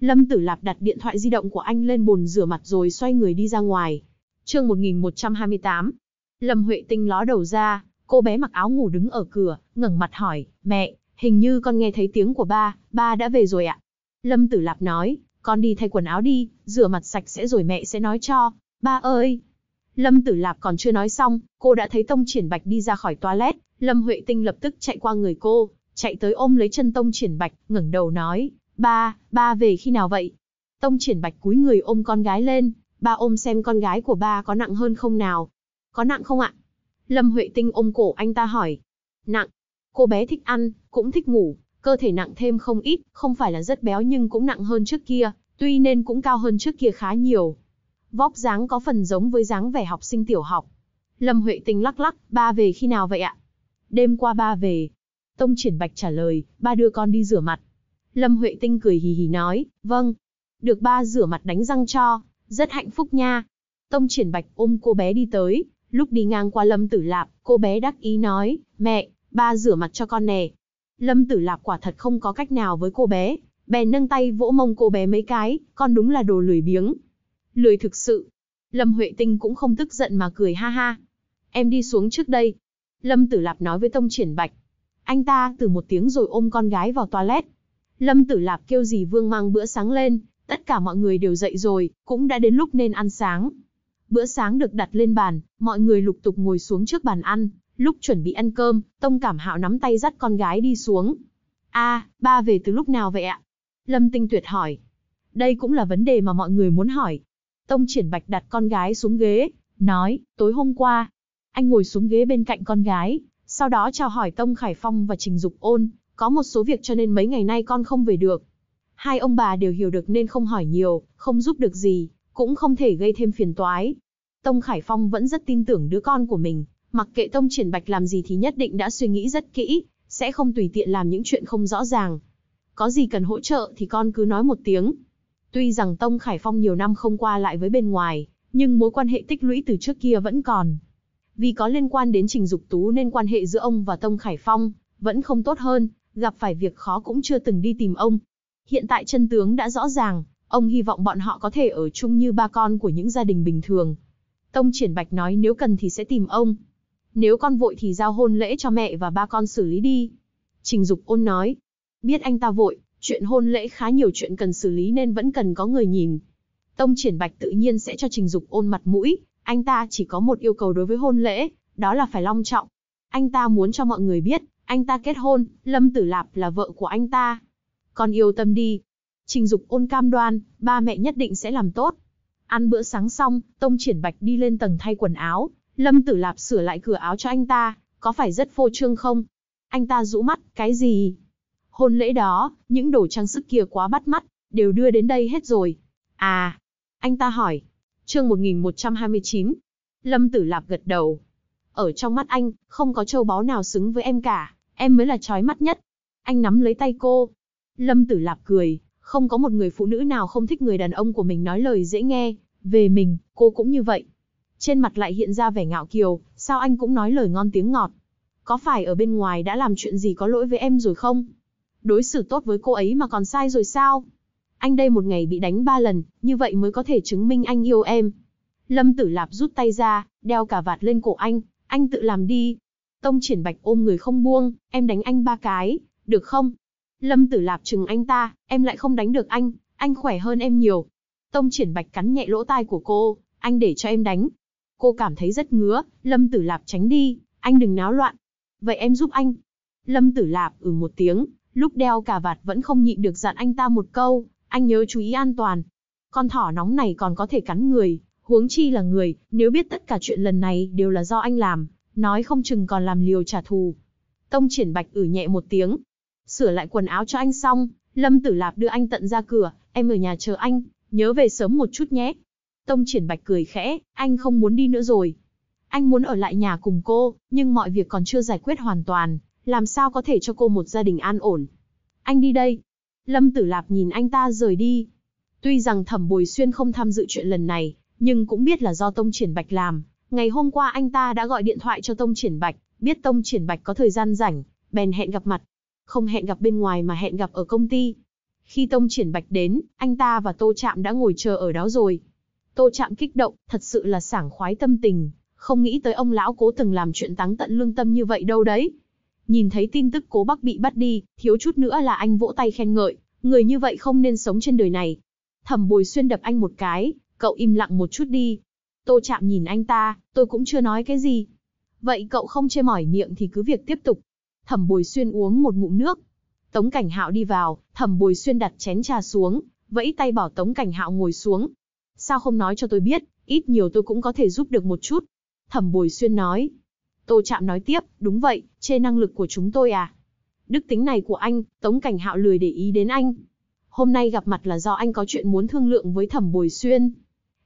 Lâm Tử Lạp đặt điện thoại di động của anh lên bồn rửa mặt rồi xoay người đi ra ngoài. Chương 1128. Lâm Huệ Tinh ló đầu ra, cô bé mặc áo ngủ đứng ở cửa, ngẩng mặt hỏi, "Mẹ, hình như con nghe thấy tiếng của ba, ba đã về rồi ạ?" Lâm Tử Lạp nói, con đi thay quần áo đi, rửa mặt sạch sẽ rồi mẹ sẽ nói cho, ba ơi. Lâm Tử Lạp còn chưa nói xong, cô đã thấy Tông Triển Bạch đi ra khỏi toilet, Lâm Huệ Tinh lập tức chạy qua người cô, chạy tới ôm lấy chân Tông Triển Bạch, ngẩng đầu nói, ba, ba về khi nào vậy? Tông Triển Bạch cúi người ôm con gái lên, ba ôm xem con gái của ba có nặng hơn không nào? Có nặng không ạ? Lâm Huệ Tinh ôm cổ anh ta hỏi. Nặng. Cô bé thích ăn, cũng thích ngủ, cơ thể nặng thêm không ít, không phải là rất béo nhưng cũng nặng hơn trước kia, tuy nên cũng cao hơn trước kia khá nhiều. Vóc dáng có phần giống với dáng vẻ học sinh tiểu học. Lâm Huệ tinh lắc lắc, ba về khi nào vậy ạ? Đêm qua ba về. Tông Triển Bạch trả lời, ba đưa con đi rửa mặt. Lâm Huệ Tinh cười hì hì nói, vâng. Được ba rửa mặt đánh răng cho, rất hạnh phúc nha. Tông Triển Bạch ôm cô bé đi tới, lúc đi ngang qua Lâm Tử Lạp, cô bé đắc ý nói, mẹ, ba rửa mặt cho con nè, Lâm Tử Lạp quả thật không có cách nào với cô bé, bèn nâng tay vỗ mông cô bé mấy cái, con đúng là đồ lười biếng. Lười thực sự. Lâm Huệ Tinh cũng không tức giận mà cười ha ha. Em đi xuống trước đây. Lâm Tử Lạp nói với Tông Triển Bạch. Anh ta từ một tiếng rồi ôm con gái vào toilet. Lâm Tử Lạp kêu dì Vương mang bữa sáng lên, tất cả mọi người đều dậy rồi, cũng đã đến lúc nên ăn sáng. Bữa sáng được đặt lên bàn, mọi người lục tục ngồi xuống trước bàn ăn, Lúc chuẩn bị ăn cơm, Tông Cảm Hạo nắm tay dắt con gái đi xuống. A, ba về từ lúc nào vậy ạ? Lâm Tinh Tuyệt hỏi. Đây cũng là vấn đề mà mọi người muốn hỏi. Tông Triển Bạch đặt con gái xuống ghế, nói, tối hôm qua, anh ngồi xuống ghế bên cạnh con gái, sau đó chào hỏi Tông Khải Phong và Trình Dục Ôn, có một số việc cho nên mấy ngày nay con không về được. Hai ông bà đều hiểu được nên không hỏi nhiều, không giúp được gì, cũng không thể gây thêm phiền toái. Tông Khải Phong vẫn rất tin tưởng đứa con của mình, Mặc kệ Tông Triển Bạch làm gì thì nhất định đã suy nghĩ rất kỹ, sẽ không tùy tiện làm những chuyện không rõ ràng. Có gì cần hỗ trợ thì con cứ nói một tiếng. Tuy rằng Tông Khải Phong nhiều năm không qua lại với bên ngoài, nhưng mối quan hệ tích lũy từ trước kia vẫn còn. Vì có liên quan đến Trình Dục Tú nên quan hệ giữa ông và Tông Khải Phong vẫn không tốt hơn, gặp phải việc khó cũng chưa từng đi tìm ông. Hiện tại chân tướng đã rõ ràng, ông hy vọng bọn họ có thể ở chung như ba con của những gia đình bình thường. Tông Triển Bạch nói nếu cần thì sẽ tìm ông. Nếu con vội thì giao hôn lễ cho mẹ và ba con xử lý đi. Trình Dục ôn nói. Biết anh ta vội, chuyện hôn lễ khá nhiều chuyện cần xử lý nên vẫn cần có người nhìn. Tông triển bạch tự nhiên sẽ cho Trình Dục ôn mặt mũi, anh ta chỉ có một yêu cầu đối với hôn lễ, đó là phải long trọng. Anh ta muốn cho mọi người biết, anh ta kết hôn, Lâm Tử Lạp là vợ của anh ta. Con yêu tâm đi. Trình Dục ôn cam đoan, ba mẹ nhất định sẽ làm tốt. Ăn bữa sáng xong, Tông Triển Bạch đi lên tầng thay quần áo, Lâm Tử Lạp sửa lại cửa áo cho anh ta, có phải rất phô trương không? Anh ta rũ mắt, cái gì? Hôn lễ đó, những đồ trang sức kia quá bắt mắt, đều đưa đến đây hết rồi. À, anh ta hỏi. Chương 1129. Lâm Tử Lạp gật đầu. Ở trong mắt anh, không có châu báu nào xứng với em cả, em mới là trói mắt nhất. Anh nắm lấy tay cô. Lâm Tử Lạp cười, không có một người phụ nữ nào không thích người đàn ông của mình nói lời dễ nghe, về mình, cô cũng như vậy trên mặt lại hiện ra vẻ ngạo kiều, sao anh cũng nói lời ngon tiếng ngọt. Có phải ở bên ngoài đã làm chuyện gì có lỗi với em rồi không? Đối xử tốt với cô ấy mà còn sai rồi sao? Anh đây một ngày bị đánh ba lần, như vậy mới có thể chứng minh anh yêu em. Lâm Tử Lạp rút tay ra, đeo cả vạt lên cổ anh, anh tự làm đi. Tông triển bạch ôm người không buông, em đánh anh ba cái, được không? Lâm Tử Lạp chừng anh ta, em lại không đánh được anh, anh khỏe hơn em nhiều. Tông triển bạch cắn nhẹ lỗ tai của cô, anh để cho em đánh, cô cảm thấy rất ngứa, Lâm Tử Lạp tránh đi, anh đừng náo loạn. Vậy em giúp anh. Lâm Tử Lạp ừ một tiếng, lúc đeo cà vạt vẫn không nhịn được dặn anh ta một câu, anh nhớ chú ý an toàn. Con thỏ nóng này còn có thể cắn người, huống chi là người, nếu biết tất cả chuyện lần này đều là do anh làm, nói không chừng còn làm liều trả thù. Tông triển bạch ử ừ nhẹ một tiếng, sửa lại quần áo cho anh xong, Lâm Tử Lạp đưa anh tận ra cửa, em ở nhà chờ anh, nhớ về sớm một chút nhé, Tông triển bạch cười khẽ, anh không muốn đi nữa rồi. Anh muốn ở lại nhà cùng cô, nhưng mọi việc còn chưa giải quyết hoàn toàn, làm sao có thể cho cô một gia đình an ổn. Anh đi đây. Lâm Tử Lạp nhìn anh ta rời đi. Tuy rằng Thẩm Bồi Xuyên không tham dự chuyện lần này, nhưng cũng biết là do Tông Triển Bạch làm. Ngày hôm qua anh ta đã gọi điện thoại cho Tông Triển Bạch, biết Tông Triển Bạch có thời gian rảnh, bèn hẹn gặp mặt. Không hẹn gặp bên ngoài mà hẹn gặp ở công ty. Khi Tông Triển Bạch đến, anh ta và Tô Trạm đã ngồi chờ ở đó rồi. Tô Trạm kích động, thật sự là sảng khoái tâm tình, không nghĩ tới ông lão cố từng làm chuyện táng tận lương tâm như vậy đâu đấy. Nhìn thấy tin tức cố bắc bị bắt đi, thiếu chút nữa là anh vỗ tay khen ngợi, người như vậy không nên sống trên đời này. Thẩm bồi xuyên đập anh một cái, cậu im lặng một chút đi. Tô chạm nhìn anh ta, tôi cũng chưa nói cái gì. Vậy cậu không chê mỏi miệng thì cứ việc tiếp tục. Thẩm bồi xuyên uống một ngụm nước. Tống cảnh hạo đi vào, thẩm bồi xuyên đặt chén trà xuống, vẫy tay bảo Tống Cảnh Hạo ngồi xuống, Sao không nói cho tôi biết, ít nhiều tôi cũng có thể giúp được một chút. Thẩm Bồi Xuyên nói. Tô Trạm nói tiếp, đúng vậy, chê năng lực của chúng tôi à? Đức tính này của anh, Tống Cảnh Hạo lười để ý đến anh. Hôm nay gặp mặt là do anh có chuyện muốn thương lượng với Thẩm Bồi Xuyên.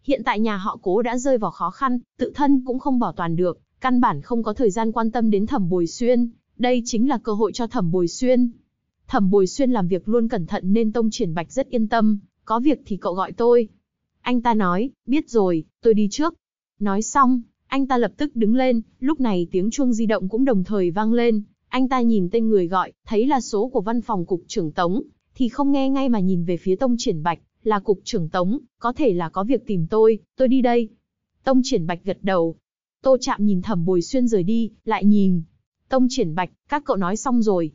Hiện tại nhà họ cố đã rơi vào khó khăn, tự thân cũng không bảo toàn được, căn bản không có thời gian quan tâm đến Thẩm Bồi Xuyên. Đây chính là cơ hội cho Thẩm Bồi Xuyên. Thẩm Bồi Xuyên làm việc luôn cẩn thận nên Tông Triển Bạch rất yên tâm, có việc thì cậu gọi tôi, anh ta nói, biết rồi, tôi đi trước. Nói xong, anh ta lập tức đứng lên, lúc này tiếng chuông di động cũng đồng thời vang lên. Anh ta nhìn tên người gọi, thấy là số của văn phòng cục trưởng Tống, thì không nghe ngay mà nhìn về phía Tông Triển Bạch, là cục trưởng Tống, có thể là có việc tìm tôi, tôi đi đây. Tông Triển Bạch gật đầu. Tô Chạm nhìn Thẩm Bồi Xuyên rời đi, lại nhìn. Tông Triển Bạch, các cậu nói xong rồi.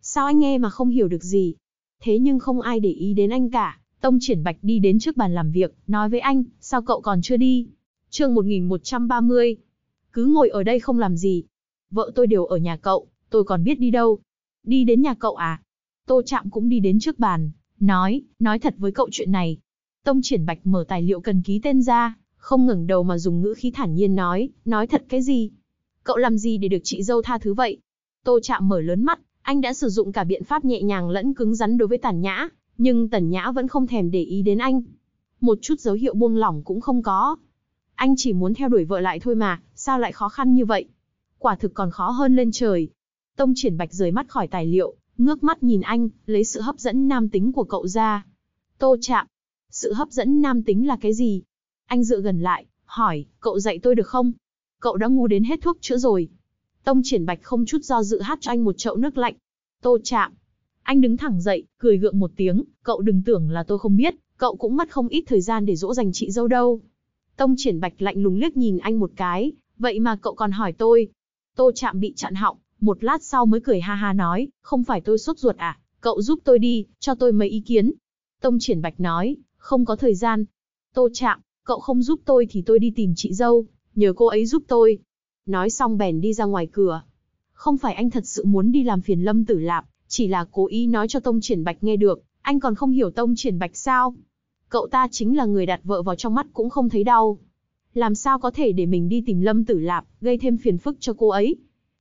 Sao anh nghe mà không hiểu được gì? Thế nhưng không ai để ý đến anh cả. Tông Triển Bạch đi đến trước bàn làm việc, nói với anh, sao cậu còn chưa đi? chương 1130. Cứ ngồi ở đây không làm gì. Vợ tôi đều ở nhà cậu, tôi còn biết đi đâu. Đi đến nhà cậu à? Tô Trạm cũng đi đến trước bàn, nói, nói thật với cậu chuyện này. Tông Triển Bạch mở tài liệu cần ký tên ra, không ngẩng đầu mà dùng ngữ khí thản nhiên nói, nói thật cái gì? Cậu làm gì để được chị dâu tha thứ vậy? Tô Trạm mở lớn mắt, anh đã sử dụng cả biện pháp nhẹ nhàng lẫn cứng rắn đối với Tản Nhã, nhưng Tần Nhã vẫn không thèm để ý đến anh. Một chút dấu hiệu buông lỏng cũng không có. Anh chỉ muốn theo đuổi vợ lại thôi mà, sao lại khó khăn như vậy? Quả thực còn khó hơn lên trời. Tông triển bạch rời mắt khỏi tài liệu, ngước mắt nhìn anh, lấy sự hấp dẫn nam tính của cậu ra. Tô chạm. Sự hấp dẫn nam tính là cái gì? Anh dựa gần lại, hỏi, cậu dạy tôi được không? Cậu đã ngu đến hết thuốc chữa rồi. Tông triển bạch không chút do dự hát cho anh một chậu nước lạnh. Tô chạm. Anh đứng thẳng dậy, cười gượng một tiếng, cậu đừng tưởng là tôi không biết, cậu cũng mất không ít thời gian để dỗ dành chị dâu đâu. Tông triển bạch lạnh lùng liếc nhìn anh một cái, vậy mà cậu còn hỏi tôi. Tô chạm bị chặn họng, một lát sau mới cười ha ha nói, không phải tôi sốt ruột à, cậu giúp tôi đi, cho tôi mấy ý kiến. Tông triển bạch nói, không có thời gian. Tô chạm, cậu không giúp tôi thì tôi đi tìm chị dâu, nhờ cô ấy giúp tôi. Nói xong bèn đi ra ngoài cửa. Không phải anh thật sự muốn đi làm phiền lâm tử lạp, chỉ là cố ý nói cho Tông Triển Bạch nghe được, anh còn không hiểu Tông Triển Bạch sao? Cậu ta chính là người đặt vợ vào trong mắt cũng không thấy đau. Làm sao có thể để mình đi tìm Lâm Tử Lạp, gây thêm phiền phức cho cô ấy?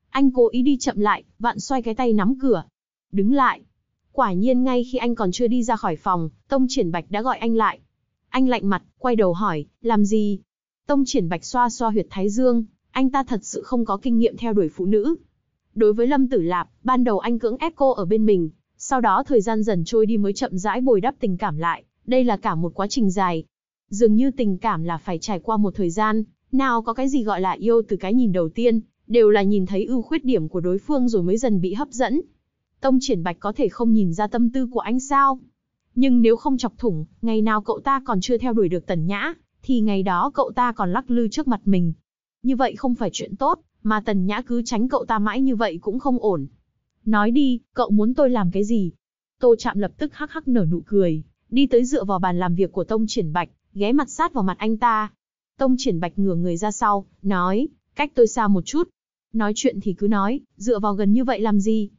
Anh cố ý đi chậm lại, vạn xoay cái tay nắm cửa. Đứng lại. Quả nhiên ngay khi anh còn chưa đi ra khỏi phòng, Tông Triển Bạch đã gọi anh lại. Anh lạnh mặt, quay đầu hỏi, làm gì? Tông Triển Bạch xoa xoa huyệt thái dương, anh ta thật sự không có kinh nghiệm theo đuổi phụ nữ, Đối với Lâm Tử Lạp, ban đầu anh cưỡng ép cô ở bên mình, sau đó thời gian dần trôi đi mới chậm rãi bồi đắp tình cảm lại, đây là cả một quá trình dài. Dường như tình cảm là phải trải qua một thời gian, nào có cái gì gọi là yêu từ cái nhìn đầu tiên, đều là nhìn thấy ưu khuyết điểm của đối phương rồi mới dần bị hấp dẫn. Tông triển bạch có thể không nhìn ra tâm tư của anh sao? Nhưng nếu không chọc thủng, ngày nào cậu ta còn chưa theo đuổi được tần nhã, thì ngày đó cậu ta còn lắc lư trước mặt mình. Như vậy không phải chuyện tốt, mà Tần Nhã cứ tránh cậu ta mãi như vậy cũng không ổn. Nói đi, cậu muốn tôi làm cái gì? Tô Chạm lập tức hắc hắc nở nụ cười, đi tới dựa vào bàn làm việc của Tông Triển Bạch, ghé mặt sát vào mặt anh ta. Tông Triển Bạch ngửa người ra sau, nói, cách tôi xa một chút. Nói chuyện thì cứ nói, dựa vào gần như vậy làm gì?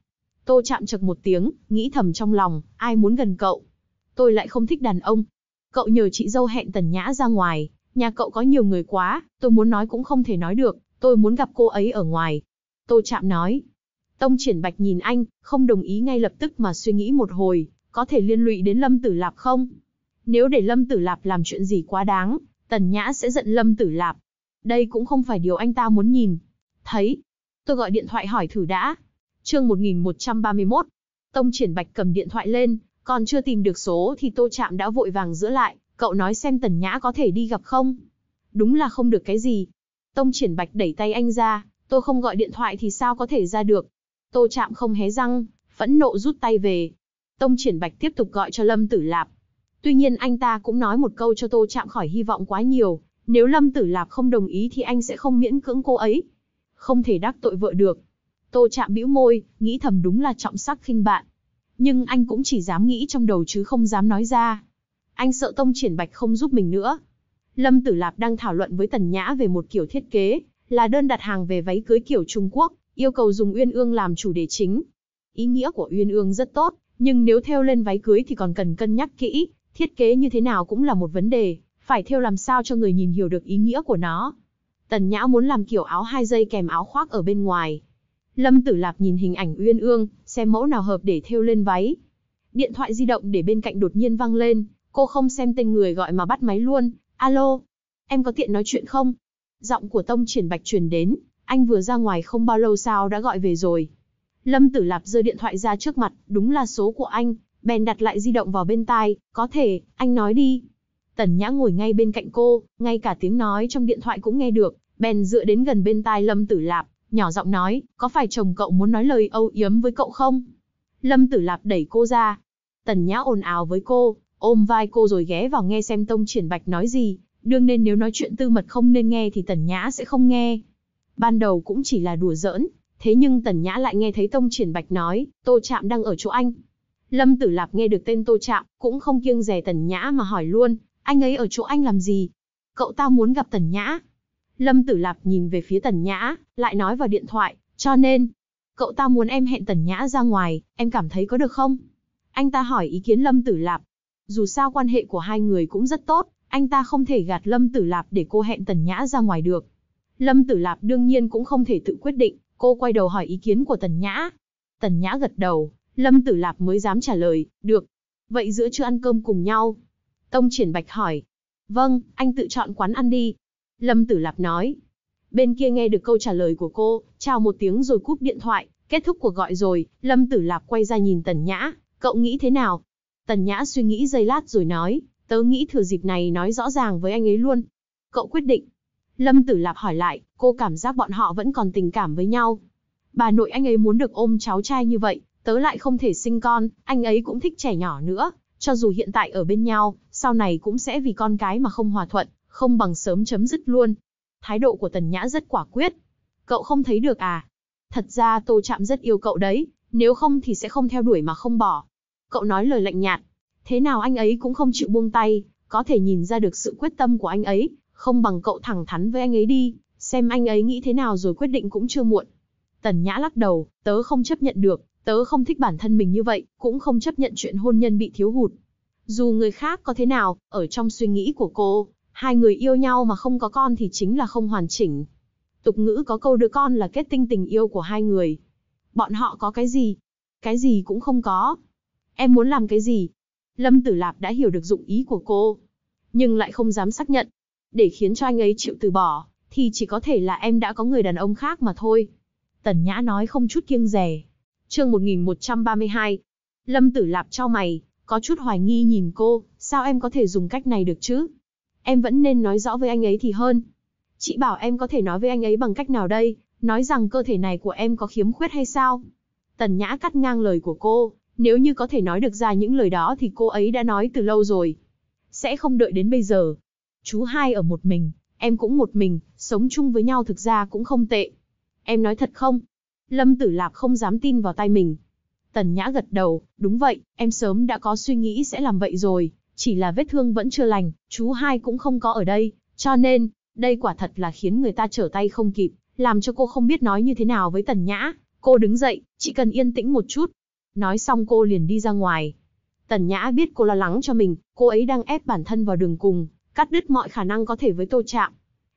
Tô Chạm chật một tiếng, nghĩ thầm trong lòng, ai muốn gần cậu? Tôi lại không thích đàn ông. Cậu nhờ chị dâu hẹn Tần Nhã ra ngoài, nhà cậu có nhiều người quá, tôi muốn nói cũng không thể nói được. Tôi muốn gặp cô ấy ở ngoài. Tô Trạm nói. Tông triển bạch nhìn anh, không đồng ý ngay lập tức mà suy nghĩ một hồi, có thể liên lụy đến Lâm Tử Lạp không? Nếu để Lâm Tử Lạp làm chuyện gì quá đáng, Tần Nhã sẽ giận Lâm Tử Lạp. Đây cũng không phải điều anh ta muốn nhìn. Thấy, tôi gọi điện thoại hỏi thử đã. Chương 1131. Tông Triển Bạch cầm điện thoại lên, còn chưa tìm được số thì Tô Trạm đã vội vàng giữa lại, cậu nói xem Tần Nhã có thể đi gặp không? Đúng là không được cái gì, Tông triển bạch đẩy tay anh ra, tôi không gọi điện thoại thì sao có thể ra được. Tô chạm không hé răng, phẫn nộ rút tay về. Tông triển bạch tiếp tục gọi cho Lâm Tử Lạp. Tuy nhiên anh ta cũng nói một câu cho Tô chạm khỏi hy vọng quá nhiều. Nếu Lâm Tử Lạp không đồng ý thì anh sẽ không miễn cưỡng cô ấy. Không thể đắc tội vợ được. Tô chạm bĩu môi, nghĩ thầm đúng là trọng sắc khinh bạn. Nhưng anh cũng chỉ dám nghĩ trong đầu chứ không dám nói ra. Anh sợ Tông Triển Bạch không giúp mình nữa, Lâm Tử Lạp đang thảo luận với Tần Nhã về một kiểu thiết kế, là đơn đặt hàng về váy cưới kiểu Trung Quốc, yêu cầu dùng uyên ương làm chủ đề chính. Ý nghĩa của uyên ương rất tốt, nhưng nếu theo lên váy cưới thì còn cần cân nhắc kỹ, thiết kế như thế nào cũng là một vấn đề, phải theo làm sao cho người nhìn hiểu được ý nghĩa của nó. Tần Nhã muốn làm kiểu áo hai dây kèm áo khoác ở bên ngoài. Lâm Tử Lạp nhìn hình ảnh uyên ương, xem mẫu nào hợp để theo lên váy. Điện thoại di động để bên cạnh đột nhiên vang lên, cô không xem tên người gọi mà bắt máy luôn, Alo, em có tiện nói chuyện không? Giọng của Tông Triển Bạch truyền đến, anh vừa ra ngoài không bao lâu sao đã gọi về rồi. Lâm Tử Lạp rơi điện thoại ra trước mặt, đúng là số của anh, bèn đặt lại di động vào bên tai, có thể, anh nói đi. Tần Nhã ngồi ngay bên cạnh cô, ngay cả tiếng nói trong điện thoại cũng nghe được, bèn dựa đến gần bên tai Lâm Tử Lạp, nhỏ giọng nói, có phải chồng cậu muốn nói lời âu yếm với cậu không? Lâm Tử Lạp đẩy cô ra. Tần Nhã ồn ào với cô, ôm vai cô rồi ghé vào nghe xem Tông Triển Bạch nói gì, đương nên nếu nói chuyện tư mật không nên nghe thì Tần Nhã sẽ không nghe. Ban đầu cũng chỉ là đùa giỡn, thế nhưng Tần Nhã lại nghe thấy Tông Triển Bạch nói, Tô Trạm đang ở chỗ anh. Lâm Tử Lạp nghe được tên Tô Trạm, cũng không kiêng dè Tần Nhã mà hỏi luôn, anh ấy ở chỗ anh làm gì? Cậu ta muốn gặp Tần Nhã. Lâm Tử Lạp nhìn về phía Tần Nhã, lại nói vào điện thoại, cho nên, cậu ta muốn em hẹn Tần Nhã ra ngoài, em cảm thấy có được không? Anh ta hỏi ý kiến Lâm Tử Lạp, dù sao quan hệ của hai người cũng rất tốt, anh ta không thể gạt Lâm Tử Lạp để cô hẹn Tần Nhã ra ngoài được. Lâm Tử Lạp đương nhiên cũng không thể tự quyết định, cô quay đầu hỏi ý kiến của Tần Nhã. Tần Nhã gật đầu, Lâm Tử Lạp mới dám trả lời, được. Vậy giữa chưa ăn cơm cùng nhau? Tông Triển Bạch hỏi. Vâng, anh tự chọn quán ăn đi. Lâm Tử Lạp nói. Bên kia nghe được câu trả lời của cô, chào một tiếng rồi cúp điện thoại, kết thúc cuộc gọi rồi, Lâm Tử Lạp quay ra nhìn Tần Nhã, cậu nghĩ thế nào? Tần Nhã suy nghĩ giây lát rồi nói, tớ nghĩ thừa dịp này nói rõ ràng với anh ấy luôn. Cậu quyết định. Lâm Tử Lạp hỏi lại, cô cảm giác bọn họ vẫn còn tình cảm với nhau. Bà nội anh ấy muốn được ôm cháu trai như vậy, tớ lại không thể sinh con, anh ấy cũng thích trẻ nhỏ nữa, cho dù hiện tại ở bên nhau, sau này cũng sẽ vì con cái mà không hòa thuận, không bằng sớm chấm dứt luôn. Thái độ của Tần Nhã rất quả quyết. Cậu không thấy được à? Thật ra Tô Trạm rất yêu cậu đấy, nếu không thì sẽ không theo đuổi mà không bỏ. Cậu nói lời lạnh nhạt, thế nào anh ấy cũng không chịu buông tay, có thể nhìn ra được sự quyết tâm của anh ấy, không bằng cậu thẳng thắn với anh ấy đi, xem anh ấy nghĩ thế nào rồi quyết định cũng chưa muộn. Tần Nhã lắc đầu, tớ không chấp nhận được, tớ không thích bản thân mình như vậy, cũng không chấp nhận chuyện hôn nhân bị thiếu hụt. Dù người khác có thế nào, ở trong suy nghĩ của cô, hai người yêu nhau mà không có con thì chính là không hoàn chỉnh. Tục ngữ có câu đứa con là kết tinh tình yêu của hai người. Bọn họ có cái gì? Cái gì cũng không có. Em muốn làm cái gì? Lâm Tử Lạp đã hiểu được dụng ý của cô, nhưng lại không dám xác nhận. Để khiến cho anh ấy chịu từ bỏ, thì chỉ có thể là em đã có người đàn ông khác mà thôi. Tần Nhã nói không chút kiêng rẻ. Chương 1132. Lâm Tử Lạp trao mày, có chút hoài nghi nhìn cô, sao em có thể dùng cách này được chứ? Em vẫn nên nói rõ với anh ấy thì hơn. Chị bảo em có thể nói với anh ấy bằng cách nào đây, nói rằng cơ thể này của em có khiếm khuyết hay sao? Tần Nhã cắt ngang lời của cô, nếu như có thể nói được ra những lời đó thì cô ấy đã nói từ lâu rồi. Sẽ không đợi đến bây giờ. Chú hai ở một mình, em cũng một mình, sống chung với nhau thực ra cũng không tệ. Em nói thật không? Lâm Tử Lạp không dám tin vào tay mình. Tần Nhã gật đầu, đúng vậy, em sớm đã có suy nghĩ sẽ làm vậy rồi, chỉ là vết thương vẫn chưa lành, chú hai cũng không có ở đây, cho nên, đây quả thật là khiến người ta trở tay không kịp, làm cho cô không biết nói như thế nào với Tần Nhã. Cô đứng dậy, chỉ cần yên tĩnh một chút, Nói xong cô liền đi ra ngoài. Tần Nhã biết cô lo lắng cho mình, cô ấy đang ép bản thân vào đường cùng, cắt đứt mọi khả năng có thể với Tô Trạm.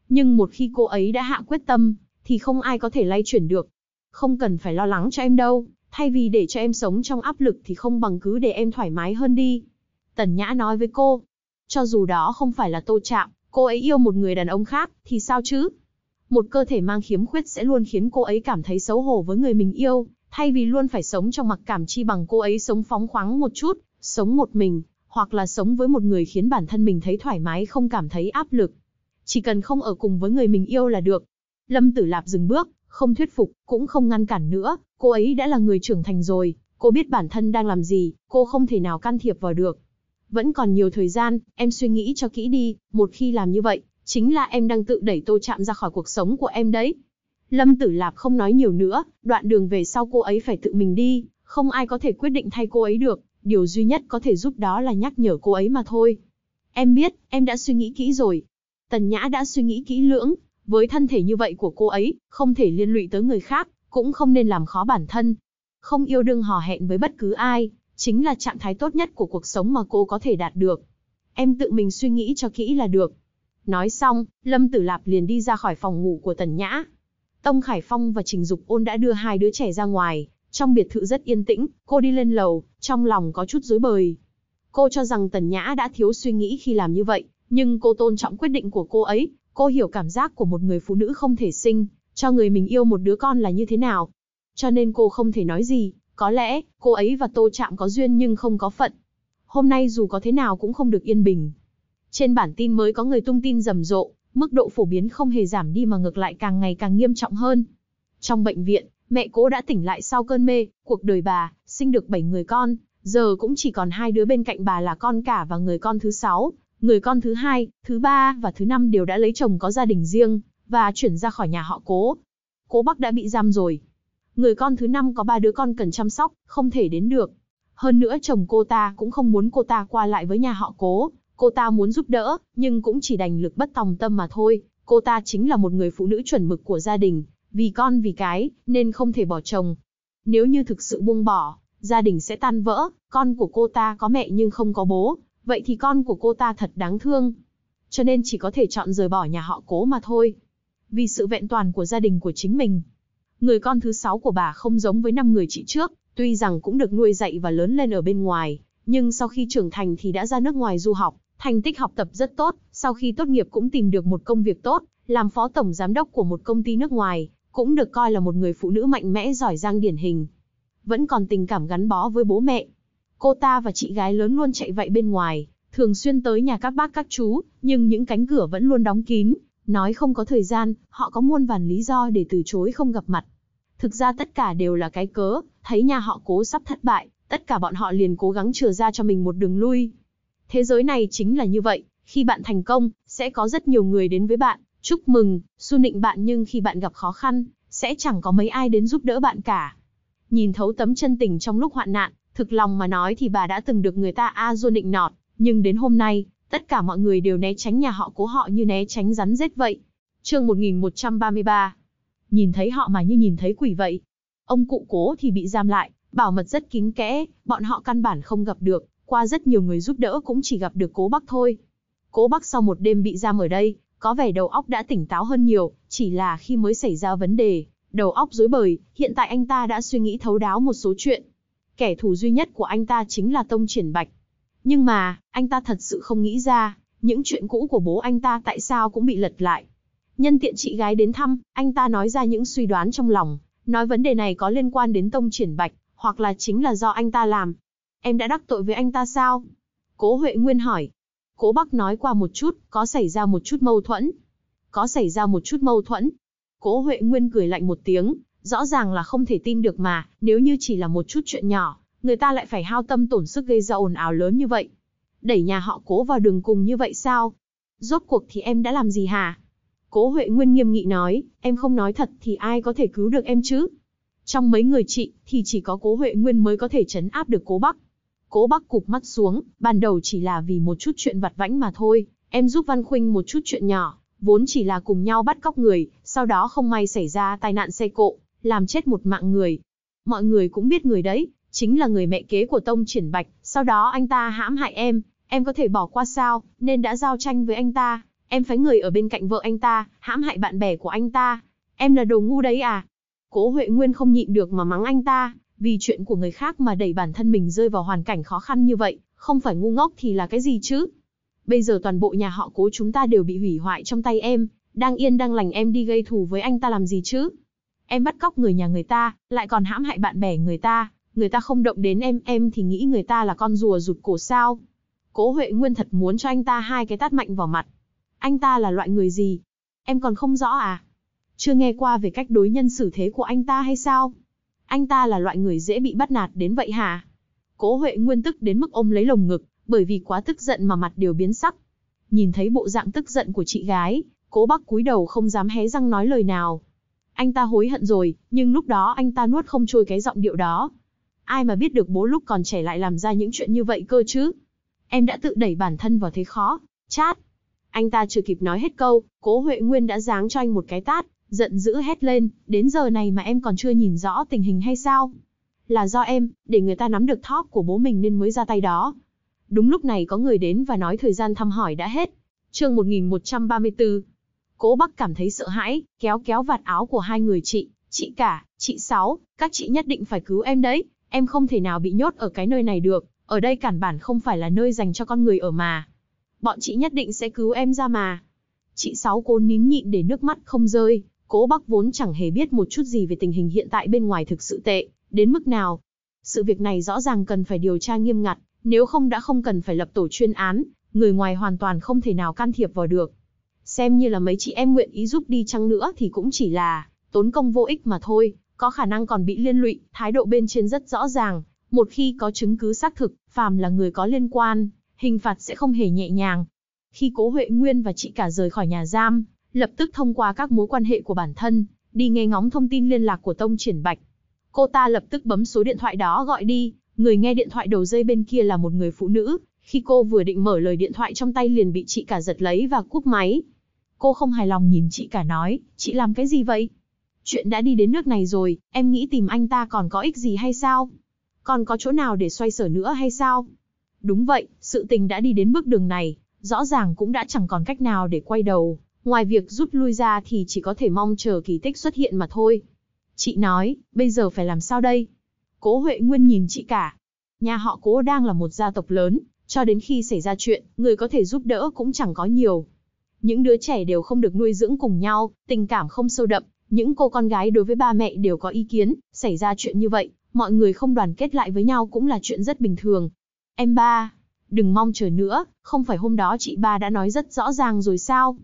Nhưng một khi cô ấy đã hạ quyết tâm, thì không ai có thể lay chuyển được. Không cần phải lo lắng cho em đâu, thay vì để cho em sống trong áp lực thì không bằng cứ để em thoải mái hơn đi. Tần Nhã nói với cô, cho dù đó không phải là Tô Trạm, cô ấy yêu một người đàn ông khác, thì sao chứ? Một cơ thể mang khiếm khuyết sẽ luôn khiến cô ấy cảm thấy xấu hổ với người mình yêu, Thay vì luôn phải sống trong mặc cảm chi bằng cô ấy sống phóng khoáng một chút, sống một mình, hoặc là sống với một người khiến bản thân mình thấy thoải mái không cảm thấy áp lực. Chỉ cần không ở cùng với người mình yêu là được. Lâm Tử Lạp dừng bước, không thuyết phục, cũng không ngăn cản nữa, cô ấy đã là người trưởng thành rồi, cô biết bản thân đang làm gì, cô không thể nào can thiệp vào được. Vẫn còn nhiều thời gian, em suy nghĩ cho kỹ đi, một khi làm như vậy, chính là em đang tự đẩy tô chạm ra khỏi cuộc sống của em đấy. Lâm Tử Lạp không nói nhiều nữa, đoạn đường về sau cô ấy phải tự mình đi, không ai có thể quyết định thay cô ấy được, điều duy nhất có thể giúp đó là nhắc nhở cô ấy mà thôi. Em biết, em đã suy nghĩ kỹ rồi. Tần Nhã đã suy nghĩ kỹ lưỡng, với thân thể như vậy của cô ấy, không thể liên lụy tới người khác, cũng không nên làm khó bản thân. Không yêu đương hò hẹn với bất cứ ai, chính là trạng thái tốt nhất của cuộc sống mà cô có thể đạt được. Em tự mình suy nghĩ cho kỹ là được. Nói xong, Lâm Tử Lạp liền đi ra khỏi phòng ngủ của Tần Nhã, Tông Khải Phong và Trình Dục Ôn đã đưa hai đứa trẻ ra ngoài, trong biệt thự rất yên tĩnh, cô đi lên lầu, trong lòng có chút rối bời. Cô cho rằng Tần Nhã đã thiếu suy nghĩ khi làm như vậy, nhưng cô tôn trọng quyết định của cô ấy, cô hiểu cảm giác của một người phụ nữ không thể sinh, cho người mình yêu một đứa con là như thế nào. Cho nên cô không thể nói gì, có lẽ, cô ấy và Tô Trạm có duyên nhưng không có phận. Hôm nay dù có thế nào cũng không được yên bình. Trên bản tin mới có người tung tin rầm rộ, Mức độ phổ biến không hề giảm đi mà ngược lại càng ngày càng nghiêm trọng hơn. Trong bệnh viện, mẹ cố đã tỉnh lại sau cơn mê, cuộc đời bà, sinh được 7 người con, giờ cũng chỉ còn hai đứa bên cạnh bà là con cả và người con thứ sáu, người con thứ hai, thứ ba và thứ năm đều đã lấy chồng có gia đình riêng, và chuyển ra khỏi nhà họ cố. Cố Bắc đã bị giam rồi. Người con thứ năm có ba đứa con cần chăm sóc, không thể đến được. Hơn nữa chồng cô ta cũng không muốn cô ta qua lại với nhà họ cố, Cô ta muốn giúp đỡ, nhưng cũng chỉ đành lực bất tòng tâm mà thôi. Cô ta chính là một người phụ nữ chuẩn mực của gia đình, vì con vì cái, nên không thể bỏ chồng. Nếu như thực sự buông bỏ, gia đình sẽ tan vỡ, con của cô ta có mẹ nhưng không có bố, vậy thì con của cô ta thật đáng thương. Cho nên chỉ có thể chọn rời bỏ nhà họ cố mà thôi. Vì sự vẹn toàn của gia đình của chính mình. Người con thứ sáu của bà không giống với năm người chị trước, tuy rằng cũng được nuôi dạy và lớn lên ở bên ngoài, nhưng sau khi trưởng thành thì đã ra nước ngoài du học, Thành tích học tập rất tốt, sau khi tốt nghiệp cũng tìm được một công việc tốt, làm phó tổng giám đốc của một công ty nước ngoài, cũng được coi là một người phụ nữ mạnh mẽ giỏi giang điển hình. Vẫn còn tình cảm gắn bó với bố mẹ. Cô ta và chị gái lớn luôn chạy vậy bên ngoài, thường xuyên tới nhà các bác các chú, nhưng những cánh cửa vẫn luôn đóng kín, nói không có thời gian, họ có muôn vàn lý do để từ chối không gặp mặt. Thực ra tất cả đều là cái cớ, thấy nhà họ cố sắp thất bại, tất cả bọn họ liền cố gắng chừa ra cho mình một đường lui. Thế giới này chính là như vậy, khi bạn thành công, sẽ có rất nhiều người đến với bạn, chúc mừng, su nịnh bạn nhưng khi bạn gặp khó khăn, sẽ chẳng có mấy ai đến giúp đỡ bạn cả. Nhìn thấu tấm chân tình trong lúc hoạn nạn, thực lòng mà nói thì bà đã từng được người ta a du nịnh nọt, nhưng đến hôm nay, tất cả mọi người đều né tránh nhà họ cố họ như né tránh rắn rết vậy. Chương 1133 Nhìn thấy họ mà như nhìn thấy quỷ vậy. Ông cụ cố thì bị giam lại, bảo mật rất kín kẽ, bọn họ căn bản không gặp được, qua rất nhiều người giúp đỡ cũng chỉ gặp được cố bắc thôi. Cố bắc sau một đêm bị giam ở đây, có vẻ đầu óc đã tỉnh táo hơn nhiều, chỉ là khi mới xảy ra vấn đề, đầu óc rối bời, hiện tại anh ta đã suy nghĩ thấu đáo một số chuyện. Kẻ thù duy nhất của anh ta chính là Tông Triển Bạch. Nhưng mà, anh ta thật sự không nghĩ ra, những chuyện cũ của bố anh ta tại sao cũng bị lật lại. Nhân tiện chị gái đến thăm, anh ta nói ra những suy đoán trong lòng, nói vấn đề này có liên quan đến Tông Triển Bạch, hoặc là chính là do anh ta làm, em đã đắc tội với anh ta sao? Cố Huệ Nguyên hỏi. Cố Bắc nói qua một chút, có xảy ra một chút mâu thuẫn. Có xảy ra một chút mâu thuẫn. Cố Huệ Nguyên cười lạnh một tiếng, rõ ràng là không thể tin được mà, nếu như chỉ là một chút chuyện nhỏ, người ta lại phải hao tâm tổn sức gây ra ồn ào lớn như vậy. Đẩy nhà họ cố vào đường cùng như vậy sao? Rốt cuộc thì em đã làm gì hả? Cố Huệ Nguyên nghiêm nghị nói, em không nói thật thì ai có thể cứu được em chứ? Trong mấy người chị, thì chỉ có cố Huệ Nguyên mới có thể chấn áp được cố Bắc. Cố Bắc cụp mắt xuống, ban đầu chỉ là vì một chút chuyện vặt vãnh mà thôi, em giúp Văn Khuynh một chút chuyện nhỏ, vốn chỉ là cùng nhau bắt cóc người, sau đó không may xảy ra tai nạn xe cộ, làm chết một mạng người. Mọi người cũng biết người đấy, chính là người mẹ kế của Tông Triển Bạch, sau đó anh ta hãm hại em, em có thể bỏ qua sao, nên đã giao tranh với anh ta, em phái người ở bên cạnh vợ anh ta, hãm hại bạn bè của anh ta. Em là đồ ngu đấy à? Cố Huệ Nguyên không nhịn được mà mắng anh ta, vì chuyện của người khác mà đẩy bản thân mình rơi vào hoàn cảnh khó khăn như vậy, không phải ngu ngốc thì là cái gì chứ? Bây giờ toàn bộ nhà họ cố chúng ta đều bị hủy hoại trong tay em, đang yên đang lành em đi gây thù với anh ta làm gì chứ? Em bắt cóc người nhà người ta, lại còn hãm hại bạn bè người ta, người ta không động đến em, em thì nghĩ người ta là con rùa rụt cổ sao? Cố Huệ Nguyên thật muốn cho anh ta hai cái tát mạnh vào mặt. Anh ta là loại người gì? Em còn không rõ à? Chưa nghe qua về cách đối nhân xử thế của anh ta hay sao? Anh ta là loại người dễ bị bắt nạt đến vậy hả? Cố Huệ Nguyên tức đến mức ôm lấy lồng ngực, bởi vì quá tức giận mà mặt đều biến sắc. Nhìn thấy bộ dạng tức giận của chị gái, Cố Bắc cúi đầu không dám hé răng nói lời nào. Anh ta hối hận rồi, nhưng lúc đó anh ta nuốt không trôi cái giọng điệu đó. Ai mà biết được bố lúc còn trẻ lại làm ra những chuyện như vậy cơ chứ? Em đã tự đẩy bản thân vào thế khó, chát. Anh ta chưa kịp nói hết câu, Cố Huệ Nguyên đã giáng cho anh một cái tát, giận dữ hét lên, đến giờ này mà em còn chưa nhìn rõ tình hình hay sao? Là do em, để người ta nắm được thóp của bố mình nên mới ra tay đó. Đúng lúc này có người đến và nói thời gian thăm hỏi đã hết. chương 1134. Cố bác cảm thấy sợ hãi, kéo kéo vạt áo của hai người chị, chị cả, chị Sáu, các chị nhất định phải cứu em đấy, em không thể nào bị nhốt ở cái nơi này được, ở đây cản bản không phải là nơi dành cho con người ở mà. Bọn chị nhất định sẽ cứu em ra mà. Chị Sáu cố nín nhịn để nước mắt không rơi, Cố Bắc vốn chẳng hề biết một chút gì về tình hình hiện tại bên ngoài thực sự tệ, đến mức nào. Sự việc này rõ ràng cần phải điều tra nghiêm ngặt, nếu không đã không cần phải lập tổ chuyên án, người ngoài hoàn toàn không thể nào can thiệp vào được. Xem như là mấy chị em nguyện ý giúp đi chăng nữa thì cũng chỉ là tốn công vô ích mà thôi, có khả năng còn bị liên lụy, thái độ bên trên rất rõ ràng, một khi có chứng cứ xác thực, phàm là người có liên quan, hình phạt sẽ không hề nhẹ nhàng. Khi Cố Huệ Nguyên và chị cả rời khỏi nhà giam, lập tức thông qua các mối quan hệ của bản thân, đi nghe ngóng thông tin liên lạc của Tông Triển Bạch. Cô ta lập tức bấm số điện thoại đó gọi đi, người nghe điện thoại đầu dây bên kia là một người phụ nữ, khi cô vừa định mở lời điện thoại trong tay liền bị chị cả giật lấy và cúp máy. Cô không hài lòng nhìn chị cả nói, chị làm cái gì vậy? Chuyện đã đi đến nước này rồi, em nghĩ tìm anh ta còn có ích gì hay sao? Còn có chỗ nào để xoay sở nữa hay sao? Đúng vậy, sự tình đã đi đến bước đường này, rõ ràng cũng đã chẳng còn cách nào để quay đầu. Ngoài việc rút lui ra thì chỉ có thể mong chờ kỳ tích xuất hiện mà thôi. Chị nói, bây giờ phải làm sao đây? Cố Huệ Nguyên nhìn chị cả. Nhà họ Cố đang là một gia tộc lớn, cho đến khi xảy ra chuyện, người có thể giúp đỡ cũng chẳng có nhiều. Những đứa trẻ đều không được nuôi dưỡng cùng nhau, tình cảm không sâu đậm, những cô con gái đối với ba mẹ đều có ý kiến, xảy ra chuyện như vậy, mọi người không đoàn kết lại với nhau cũng là chuyện rất bình thường. Em ba, đừng mong chờ nữa, không phải hôm đó chị ba đã nói rất rõ ràng rồi sao?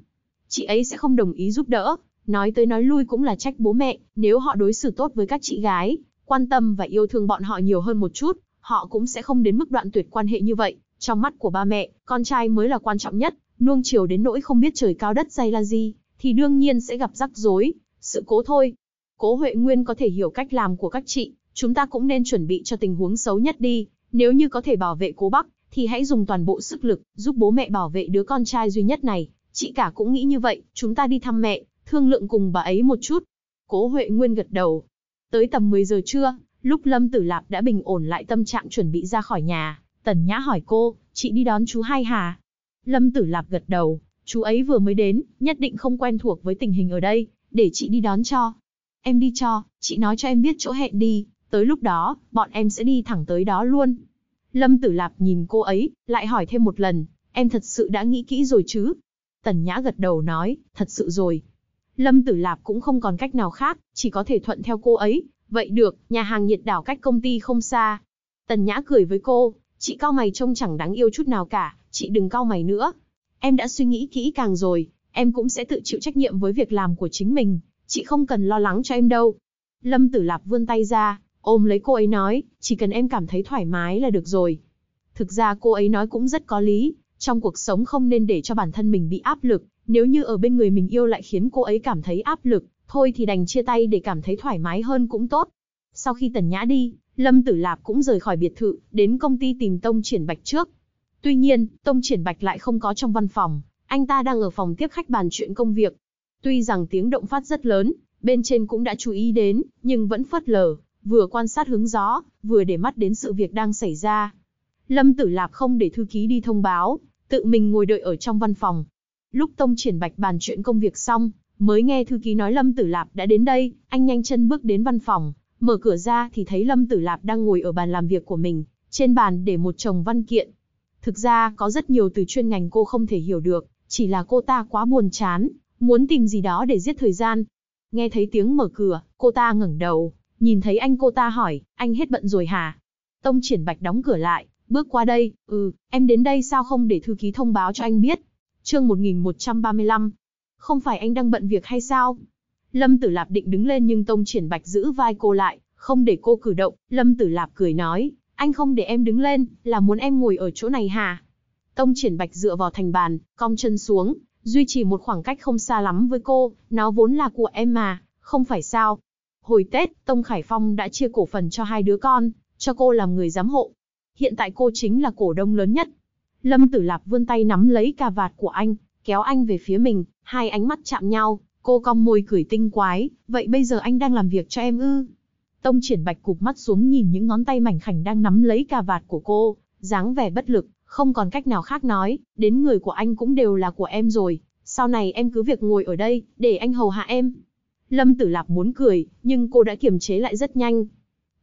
chị ấy sẽ không đồng ý giúp đỡ. Nói tới nói lui cũng là trách bố mẹ, nếu họ đối xử tốt với các chị gái, quan tâm và yêu thương bọn họ nhiều hơn một chút, họ cũng sẽ không đến mức đoạn tuyệt quan hệ như vậy. Trong mắt của ba mẹ, con trai mới là quan trọng nhất, nuông chiều đến nỗi không biết trời cao đất dày là gì, thì đương nhiên sẽ gặp rắc rối, sự cố thôi. Cố Huệ Nguyên có thể hiểu cách làm của các chị, chúng ta cũng nên chuẩn bị cho tình huống xấu nhất đi, nếu như có thể bảo vệ cố Bắc, thì hãy dùng toàn bộ sức lực, giúp bố mẹ bảo vệ đứa con trai duy nhất này, Chị cả cũng nghĩ như vậy, chúng ta đi thăm mẹ, thương lượng cùng bà ấy một chút. Cố Huệ Nguyên gật đầu. Tới tầm 10 giờ trưa, lúc Lâm Tử Lạp đã bình ổn lại tâm trạng chuẩn bị ra khỏi nhà, Tần Nhã hỏi cô, chị đi đón chú hai hà. Lâm Tử Lạp gật đầu, chú ấy vừa mới đến, nhất định không quen thuộc với tình hình ở đây, để chị đi đón cho. Em đi cho, chị nói cho em biết chỗ hẹn đi, tới lúc đó, bọn em sẽ đi thẳng tới đó luôn. Lâm Tử Lạp nhìn cô ấy, lại hỏi thêm một lần, em thật sự đã nghĩ kỹ rồi chứ, Tần Nhã gật đầu nói, thật sự rồi. Lâm Tử Lạp cũng không còn cách nào khác, chỉ có thể thuận theo cô ấy. Vậy được, nhà hàng nhiệt đảo cách công ty không xa. Tần Nhã cười với cô, chị cao mày trông chẳng đáng yêu chút nào cả, chị đừng cao mày nữa. Em đã suy nghĩ kỹ càng rồi, em cũng sẽ tự chịu trách nhiệm với việc làm của chính mình, chị không cần lo lắng cho em đâu. Lâm Tử Lạp vươn tay ra, ôm lấy cô ấy nói, chỉ cần em cảm thấy thoải mái là được rồi. Thực ra cô ấy nói cũng rất có lý, trong cuộc sống không nên để cho bản thân mình bị áp lực, nếu như ở bên người mình yêu lại khiến cô ấy cảm thấy áp lực, thôi thì đành chia tay để cảm thấy thoải mái hơn cũng tốt. Sau khi Tần Nhã đi, Lâm Tử Lạp cũng rời khỏi biệt thự, đến công ty tìm Tông Triển Bạch trước. Tuy nhiên, Tông Triển Bạch lại không có trong văn phòng, anh ta đang ở phòng tiếp khách bàn chuyện công việc. Tuy rằng tiếng động phát rất lớn, bên trên cũng đã chú ý đến, nhưng vẫn phớt lờ, vừa quan sát hướng gió, vừa để mắt đến sự việc đang xảy ra. Lâm Tử Lạp không để thư ký đi thông báo, tự mình ngồi đợi ở trong văn phòng. Lúc Tông Triển Bạch bàn chuyện công việc xong, mới nghe thư ký nói Lâm Tử Lạp đã đến đây, anh nhanh chân bước đến văn phòng, mở cửa ra thì thấy Lâm Tử Lạp đang ngồi ở bàn làm việc của mình, trên bàn để một chồng văn kiện. Thực ra có rất nhiều từ chuyên ngành cô không thể hiểu được, chỉ là cô ta quá buồn chán, muốn tìm gì đó để giết thời gian. Nghe thấy tiếng mở cửa, cô ta ngẩng đầu, nhìn thấy anh cô ta hỏi, anh hết bận rồi hả? Tông Triển Bạch đóng cửa lại, Bước qua đây, ừ, em đến đây sao không để thư ký thông báo cho anh biết? Chương 1135. Không phải anh đang bận việc hay sao? Lâm Tử Lạp định đứng lên nhưng Tông Triển Bạch giữ vai cô lại, không để cô cử động, Lâm Tử Lạp cười nói, anh không để em đứng lên, là muốn em ngồi ở chỗ này hả? Tông Triển Bạch dựa vào thành bàn, cong chân xuống, duy trì một khoảng cách không xa lắm với cô, nó vốn là của em mà, không phải sao. Hồi Tết, Tông Khải Phong đã chia cổ phần cho hai đứa con, cho cô làm người giám hộ, hiện tại cô chính là cổ đông lớn nhất. Lâm Tử Lạp vươn tay nắm lấy cà vạt của anh, kéo anh về phía mình, hai ánh mắt chạm nhau, cô cong môi cười tinh quái, vậy bây giờ anh đang làm việc cho em ư? Tông triển bạch cụp mắt xuống nhìn những ngón tay mảnh khảnh đang nắm lấy cà vạt của cô, dáng vẻ bất lực, không còn cách nào khác nói, đến người của anh cũng đều là của em rồi, sau này em cứ việc ngồi ở đây, để anh hầu hạ em. Lâm Tử Lạp muốn cười, nhưng cô đã kiềm chế lại rất nhanh.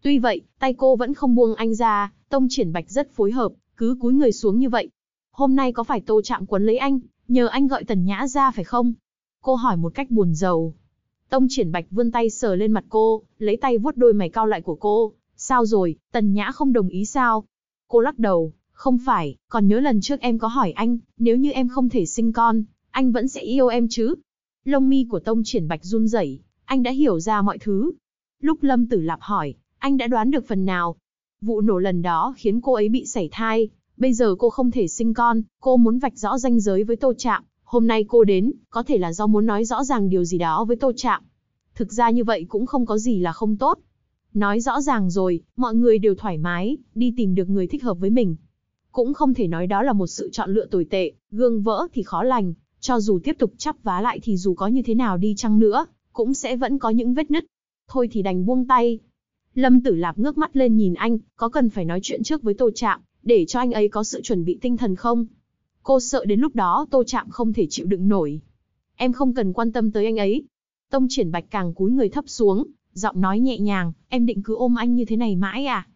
Tuy vậy, tay cô vẫn không buông anh ra, Tông triển bạch rất phối hợp, cứ cúi người xuống như vậy. Hôm nay có phải tô trạng quấn lấy anh, nhờ anh gọi tần nhã ra phải không? Cô hỏi một cách buồn rầu. Tông triển bạch vươn tay sờ lên mặt cô, lấy tay vuốt đôi mày cao lại của cô. Sao rồi, tần nhã không đồng ý sao? Cô lắc đầu, không phải, còn nhớ lần trước em có hỏi anh, nếu như em không thể sinh con, anh vẫn sẽ yêu em chứ? Lông mi của Tông triển bạch run rẩy, anh đã hiểu ra mọi thứ. Lúc Lâm Tử Lạp hỏi, anh đã đoán được phần nào, Vụ nổ lần đó khiến cô ấy bị sảy thai, bây giờ cô không thể sinh con, cô muốn vạch rõ ranh giới với Tô Trạm, hôm nay cô đến, có thể là do muốn nói rõ ràng điều gì đó với Tô Trạm. Thực ra như vậy cũng không có gì là không tốt. Nói rõ ràng rồi, mọi người đều thoải mái, đi tìm được người thích hợp với mình. Cũng không thể nói đó là một sự chọn lựa tồi tệ, gương vỡ thì khó lành, cho dù tiếp tục chắp vá lại thì dù có như thế nào đi chăng nữa, cũng sẽ vẫn có những vết nứt. Thôi thì đành buông tay, Lâm Tử Lạp ngước mắt lên nhìn anh, có cần phải nói chuyện trước với Tô Trạm, để cho anh ấy có sự chuẩn bị tinh thần không? Cô sợ đến lúc đó Tô Trạm không thể chịu đựng nổi. Em không cần quan tâm tới anh ấy. Tông Triển Bạch càng cúi người thấp xuống, giọng nói nhẹ nhàng, em định cứ ôm anh như thế này mãi à?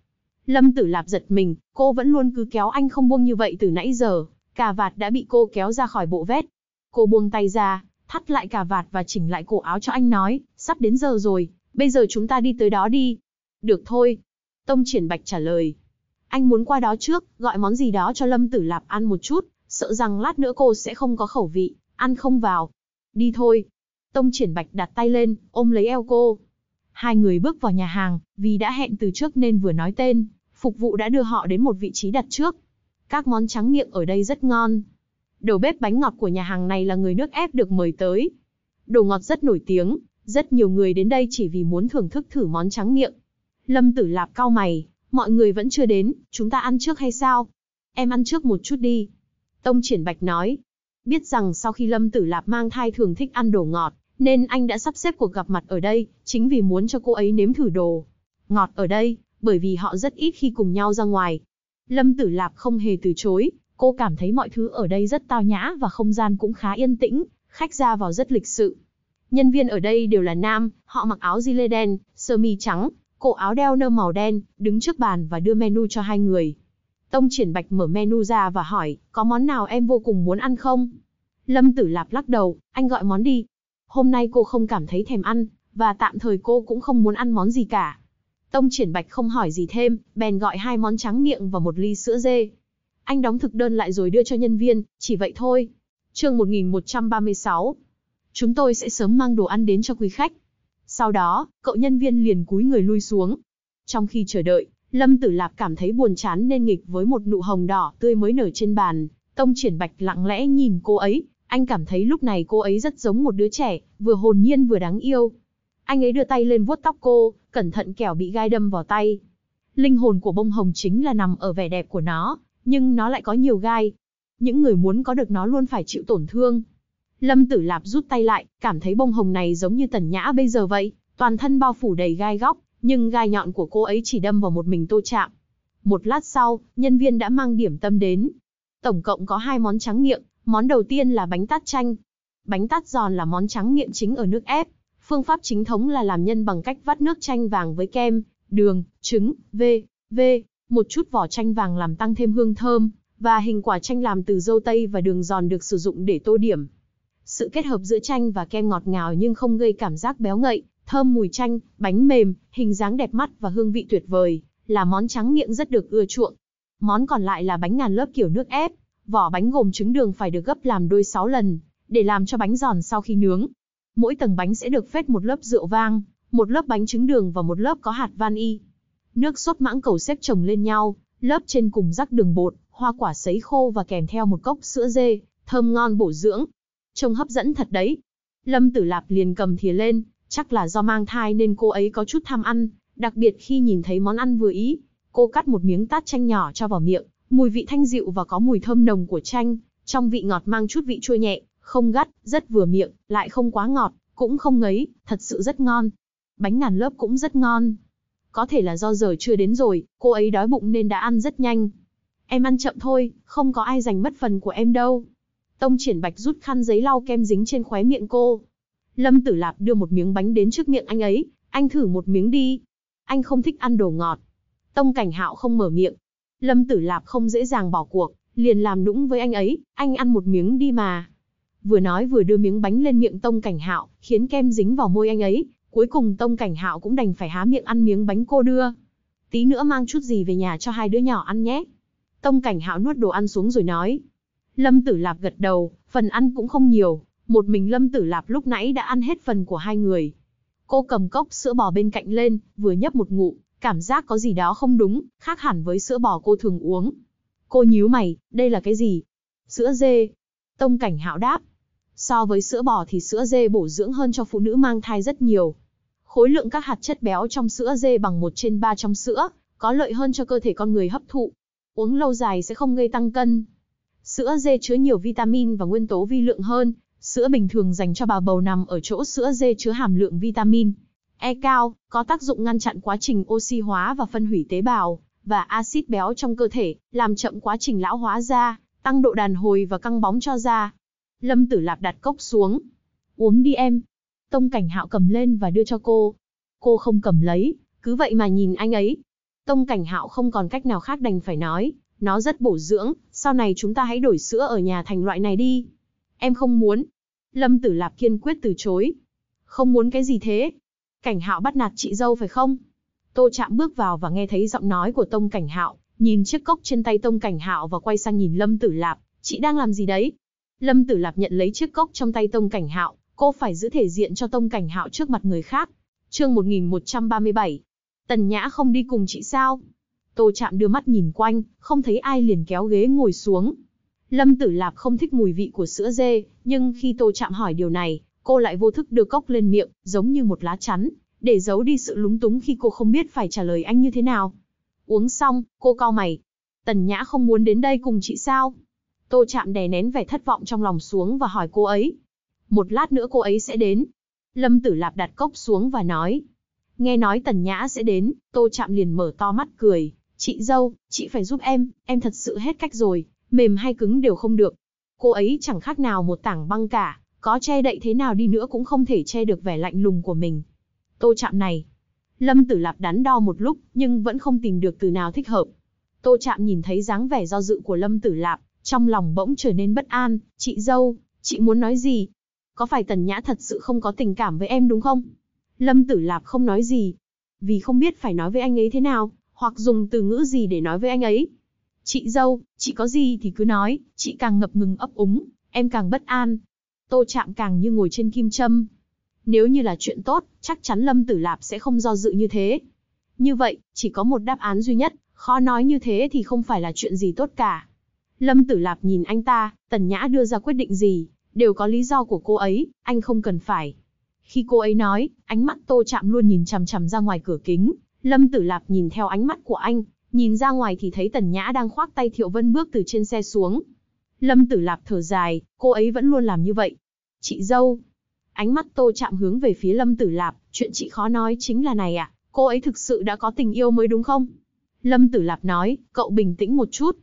Lâm Tử Lạp giật mình, cô vẫn luôn cứ kéo anh không buông như vậy từ nãy giờ, cà vạt đã bị cô kéo ra khỏi bộ vest. Cô buông tay ra, thắt lại cà vạt và chỉnh lại cổ áo cho anh nói, sắp đến giờ rồi, bây giờ chúng ta đi tới đó đi, được thôi. Tông triển bạch trả lời. Anh muốn qua đó trước, gọi món gì đó cho Lâm Tử Lạp ăn một chút, sợ rằng lát nữa cô sẽ không có khẩu vị, ăn không vào. Đi thôi. Tông triển bạch đặt tay lên, ôm lấy eo cô. Hai người bước vào nhà hàng, vì đã hẹn từ trước nên vừa nói tên, phục vụ đã đưa họ đến một vị trí đặt trước. Các món trắng miệng ở đây rất ngon. Đầu bếp bánh ngọt của nhà hàng này là người nước ép được mời tới. Đồ ngọt rất nổi tiếng, rất nhiều người đến đây chỉ vì muốn thưởng thức thử món trắng miệng. Lâm Tử Lạp cao mày, mọi người vẫn chưa đến, chúng ta ăn trước hay sao? Em ăn trước một chút đi. Tông Triển Bạch nói, biết rằng sau khi Lâm Tử Lạp mang thai thường thích ăn đồ ngọt, nên anh đã sắp xếp cuộc gặp mặt ở đây, chính vì muốn cho cô ấy nếm thử đồ. Ngọt ở đây, bởi vì họ rất ít khi cùng nhau ra ngoài. Lâm Tử Lạp không hề từ chối, cô cảm thấy mọi thứ ở đây rất tao nhã và không gian cũng khá yên tĩnh, khách ra vào rất lịch sự. Nhân viên ở đây đều là nam, họ mặc áo gilet đen, sơ mi trắng, Cổ áo đeo nơ màu đen, đứng trước bàn và đưa menu cho hai người. Tông triển bạch mở menu ra và hỏi, có món nào em vô cùng muốn ăn không? Lâm tử lạp lắc đầu, anh gọi món đi. Hôm nay cô không cảm thấy thèm ăn, và tạm thời cô cũng không muốn ăn món gì cả. Tông triển bạch không hỏi gì thêm, bèn gọi hai món trắng miệng và một ly sữa dê. Anh đóng thực đơn lại rồi đưa cho nhân viên, chỉ vậy thôi. chương 1136 Chúng tôi sẽ sớm mang đồ ăn đến cho quý khách. Sau đó, cậu nhân viên liền cúi người lui xuống. Trong khi chờ đợi, Lâm Tử Lạc cảm thấy buồn chán nên nghịch với một nụ hồng đỏ tươi mới nở trên bàn. Tông triển bạch lặng lẽ nhìn cô ấy, anh cảm thấy lúc này cô ấy rất giống một đứa trẻ, vừa hồn nhiên vừa đáng yêu. Anh ấy đưa tay lên vuốt tóc cô, cẩn thận kẻo bị gai đâm vào tay. Linh hồn của bông hồng chính là nằm ở vẻ đẹp của nó, nhưng nó lại có nhiều gai. Những người muốn có được nó luôn phải chịu tổn thương, Lâm Tử Lạp rút tay lại, cảm thấy bông hồng này giống như tần nhã bây giờ vậy, toàn thân bao phủ đầy gai góc, nhưng gai nhọn của cô ấy chỉ đâm vào một mình tô trạm. Một lát sau, nhân viên đã mang điểm tâm đến. Tổng cộng có hai món trắng miệng, món đầu tiên là bánh tát chanh. Bánh tát giòn là món trắng miệng chính ở nước ép. Phương pháp chính thống là làm nhân bằng cách vắt nước chanh vàng với kem, đường, trứng, v, v, một chút vỏ chanh vàng làm tăng thêm hương thơm, và hình quả chanh làm từ dâu tây và đường giòn được sử dụng để tô điểm. Sự kết hợp giữa chanh và kem ngọt ngào nhưng không gây cảm giác béo ngậy, thơm mùi chanh, bánh mềm, hình dáng đẹp mắt và hương vị tuyệt vời, là món trắng miệng rất được ưa chuộng. Món còn lại là bánh ngàn lớp kiểu nước ép, vỏ bánh gồm trứng đường phải được gấp làm đôi 6 lần, để làm cho bánh giòn sau khi nướng. Mỗi tầng bánh sẽ được phết một lớp rượu vang, một lớp bánh trứng đường và một lớp có hạt vani. Nước sốt mãng cầu xếp chồng lên nhau, lớp trên cùng rắc đường bột, hoa quả sấy khô và kèm theo một cốc sữa dê, thơm ngon bổ dưỡng trông hấp dẫn thật đấy. Lâm Tử Lạp liền cầm thìa lên, chắc là do mang thai nên cô ấy có chút tham ăn, đặc biệt khi nhìn thấy món ăn vừa ý, cô cắt một miếng tát chanh nhỏ cho vào miệng, mùi vị thanh dịu và có mùi thơm nồng của chanh, trong vị ngọt mang chút vị chua nhẹ, không gắt, rất vừa miệng, lại không quá ngọt, cũng không ngấy, thật sự rất ngon. Bánh ngàn lớp cũng rất ngon. Có thể là do giờ chưa đến rồi, cô ấy đói bụng nên đã ăn rất nhanh. Em ăn chậm thôi, không có ai giành mất phần của em đâu. Tông triển bạch rút khăn giấy lau kem dính trên khóe miệng cô. Lâm tử lạp đưa một miếng bánh đến trước miệng anh ấy, anh thử một miếng đi. Anh không thích ăn đồ ngọt. Tông cảnh hạo không mở miệng. Lâm tử lạp không dễ dàng bỏ cuộc, liền làm nũng với anh ấy, anh ăn một miếng đi mà. Vừa nói vừa đưa miếng bánh lên miệng tông cảnh hạo, khiến kem dính vào môi anh ấy. Cuối cùng tông cảnh hạo cũng đành phải há miệng ăn miếng bánh cô đưa. Tí nữa mang chút gì về nhà cho hai đứa nhỏ ăn nhé. Tông cảnh hạo nuốt đồ ăn xuống rồi nói, Lâm Tử Lạp gật đầu, phần ăn cũng không nhiều, một mình Lâm Tử Lạp lúc nãy đã ăn hết phần của hai người. Cô cầm cốc sữa bò bên cạnh lên, vừa nhấp một ngụm, cảm giác có gì đó không đúng, khác hẳn với sữa bò cô thường uống. Cô nhíu mày, đây là cái gì? Sữa dê. Tông cảnh hạo đáp. So với sữa bò thì sữa dê bổ dưỡng hơn cho phụ nữ mang thai rất nhiều. Khối lượng các hạt chất béo trong sữa dê bằng 1 trên 3 trong sữa, có lợi hơn cho cơ thể con người hấp thụ. Uống lâu dài sẽ không gây tăng cân, Sữa dê chứa nhiều vitamin và nguyên tố vi lượng hơn, sữa bình thường dành cho bà bầu nằm ở chỗ sữa dê chứa hàm lượng vitamin E cao, có tác dụng ngăn chặn quá trình oxy hóa và phân hủy tế bào và axit béo trong cơ thể, làm chậm quá trình lão hóa da, tăng độ đàn hồi và căng bóng cho da. Lâm Tử Lạp đặt cốc xuống. "Uống đi em." Tông Cảnh Hạo cầm lên và đưa cho cô. Cô không cầm lấy, cứ vậy mà nhìn anh ấy. Tông Cảnh Hạo không còn cách nào khác đành phải nói, nó rất bổ dưỡng, sau này chúng ta hãy đổi sữa ở nhà thành loại này đi. Em không muốn. Lâm Tử Lạp kiên quyết từ chối. Không muốn cái gì thế? Cảnh Hạo bắt nạt chị dâu phải không? Tô Trạm bước vào và nghe thấy giọng nói của Tông Cảnh Hạo, nhìn chiếc cốc trên tay Tông Cảnh Hạo và quay sang nhìn Lâm Tử Lạp, "Chị đang làm gì đấy?" Lâm Tử Lạp nhận lấy chiếc cốc trong tay Tông Cảnh Hạo, cô phải giữ thể diện cho Tông Cảnh Hạo trước mặt người khác. Chương 1137. Tần Nhã không đi cùng chị sao? Tô Chạm đưa mắt nhìn quanh, không thấy ai liền kéo ghế ngồi xuống. Lâm Tử Lạp không thích mùi vị của sữa dê, nhưng khi Tô Chạm hỏi điều này, cô lại vô thức đưa cốc lên miệng, giống như một lá chắn, để giấu đi sự lúng túng khi cô không biết phải trả lời anh như thế nào. Uống xong, cô cau mày. Tần Nhã không muốn đến đây cùng chị sao? Tô Chạm đè nén vẻ thất vọng trong lòng xuống và hỏi cô ấy. Một lát nữa cô ấy sẽ đến. Lâm Tử Lạp đặt cốc xuống và nói. Nghe nói Tần Nhã sẽ đến, Tô Chạm liền mở to mắt cười. Chị dâu, chị phải giúp em, em thật sự hết cách rồi, mềm hay cứng đều không được. Cô ấy chẳng khác nào một tảng băng cả, có che đậy thế nào đi nữa cũng không thể che được vẻ lạnh lùng của mình. Tô chạm này. Lâm tử lạp đắn đo một lúc, nhưng vẫn không tìm được từ nào thích hợp. Tô chạm nhìn thấy dáng vẻ do dự của lâm tử lạp, trong lòng bỗng trở nên bất an. Chị dâu, chị muốn nói gì? Có phải tần nhã thật sự không có tình cảm với em đúng không? Lâm tử lạp không nói gì. Vì không biết phải nói với anh ấy thế nào, hoặc dùng từ ngữ gì để nói với anh ấy. Chị dâu, chị có gì thì cứ nói, chị càng ngập ngừng ấp úng, em càng bất an. Tô chạm càng như ngồi trên kim châm. Nếu như là chuyện tốt, chắc chắn Lâm Tử Lạp sẽ không do dự như thế. Như vậy, chỉ có một đáp án duy nhất, khó nói như thế thì không phải là chuyện gì tốt cả. Lâm Tử Lạp nhìn anh ta, Tần Nhã đưa ra quyết định gì, đều có lý do của cô ấy, anh không cần phải. Khi cô ấy nói, ánh mắt Tô Chạm luôn nhìn chằm chằm ra ngoài cửa kính, Lâm Tử Lạp nhìn theo ánh mắt của anh, nhìn ra ngoài thì thấy Tần Nhã đang khoác tay Thiệu Vân bước từ trên xe xuống. Lâm Tử Lạp thở dài, cô ấy vẫn luôn làm như vậy. Chị dâu. Ánh mắt Tô chạm hướng về phía Lâm Tử Lạp, chuyện chị khó nói chính là này à, cô ấy thực sự đã có tình yêu mới đúng không? Lâm Tử Lạp nói, cậu bình tĩnh một chút.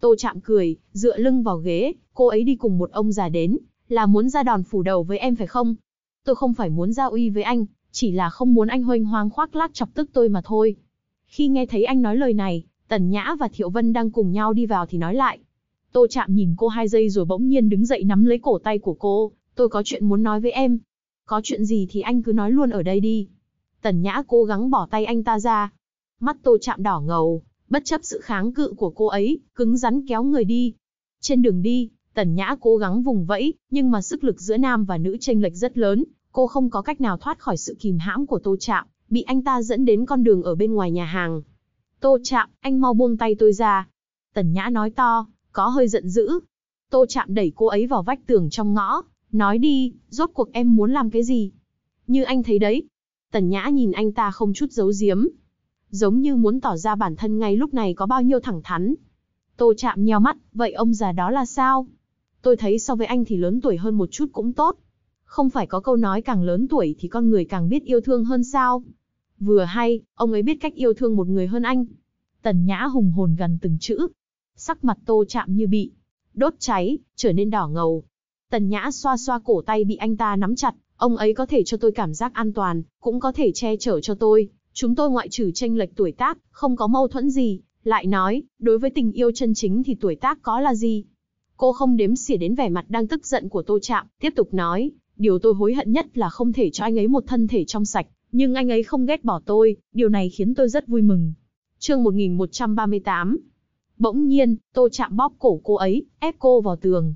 Tô chạm cười, dựa lưng vào ghế, cô ấy đi cùng một ông già đến, là muốn ra đòn phủ đầu với em phải không? Tôi không phải muốn ra uy với anh, chỉ là không muốn anh hoanh hoang khoác lác chọc tức tôi mà thôi. Khi nghe thấy anh nói lời này, Tần Nhã và Thiệu Vân đang cùng nhau đi vào thì nói lại. Tô Chạm nhìn cô hai giây rồi bỗng nhiên đứng dậy nắm lấy cổ tay của cô, tôi có chuyện muốn nói với em. Có chuyện gì thì anh cứ nói luôn ở đây đi. Tần Nhã cố gắng bỏ tay anh ta ra. Mắt Tô Chạm đỏ ngầu, bất chấp sự kháng cự của cô ấy, cứng rắn kéo người đi. Trên đường đi, Tần Nhã cố gắng vùng vẫy, nhưng mà sức lực giữa nam và nữ chênh lệch rất lớn, Cô không có cách nào thoát khỏi sự kìm hãm của Tô Trạm, bị anh ta dẫn đến con đường ở bên ngoài nhà hàng. Tô Trạm, anh mau buông tay tôi ra. Tần Nhã nói to, có hơi giận dữ. Tô Trạm đẩy cô ấy vào vách tường trong ngõ, nói đi, rốt cuộc em muốn làm cái gì? Như anh thấy đấy. Tần Nhã nhìn anh ta không chút giấu giếm. Giống như muốn tỏ ra bản thân ngay lúc này có bao nhiêu thẳng thắn. Tô Trạm nheo mắt, vậy ông già đó là sao? Tôi thấy so với anh thì lớn tuổi hơn một chút cũng tốt, không phải có câu nói càng lớn tuổi thì con người càng biết yêu thương hơn sao? Vừa hay, ông ấy biết cách yêu thương một người hơn anh. Tần Nhã hùng hồn gần từng chữ. Sắc mặt Tô Chạm như bị đốt cháy, trở nên đỏ ngầu. Tần Nhã xoa xoa cổ tay bị anh ta nắm chặt, ông ấy có thể cho tôi cảm giác an toàn, cũng có thể che chở cho tôi. Chúng tôi ngoại trừ tranh lệch tuổi tác, không có mâu thuẫn gì. Lại nói, đối với tình yêu chân chính thì tuổi tác có là gì? Cô không đếm xỉa đến vẻ mặt đang tức giận của Tô chạm, tiếp tục nói, Điều tôi hối hận nhất là không thể cho anh ấy một thân thể trong sạch, nhưng anh ấy không ghét bỏ tôi, điều này khiến tôi rất vui mừng. Chương 1138 Bỗng nhiên, tôi chạm bóp cổ cô ấy, ép cô vào tường.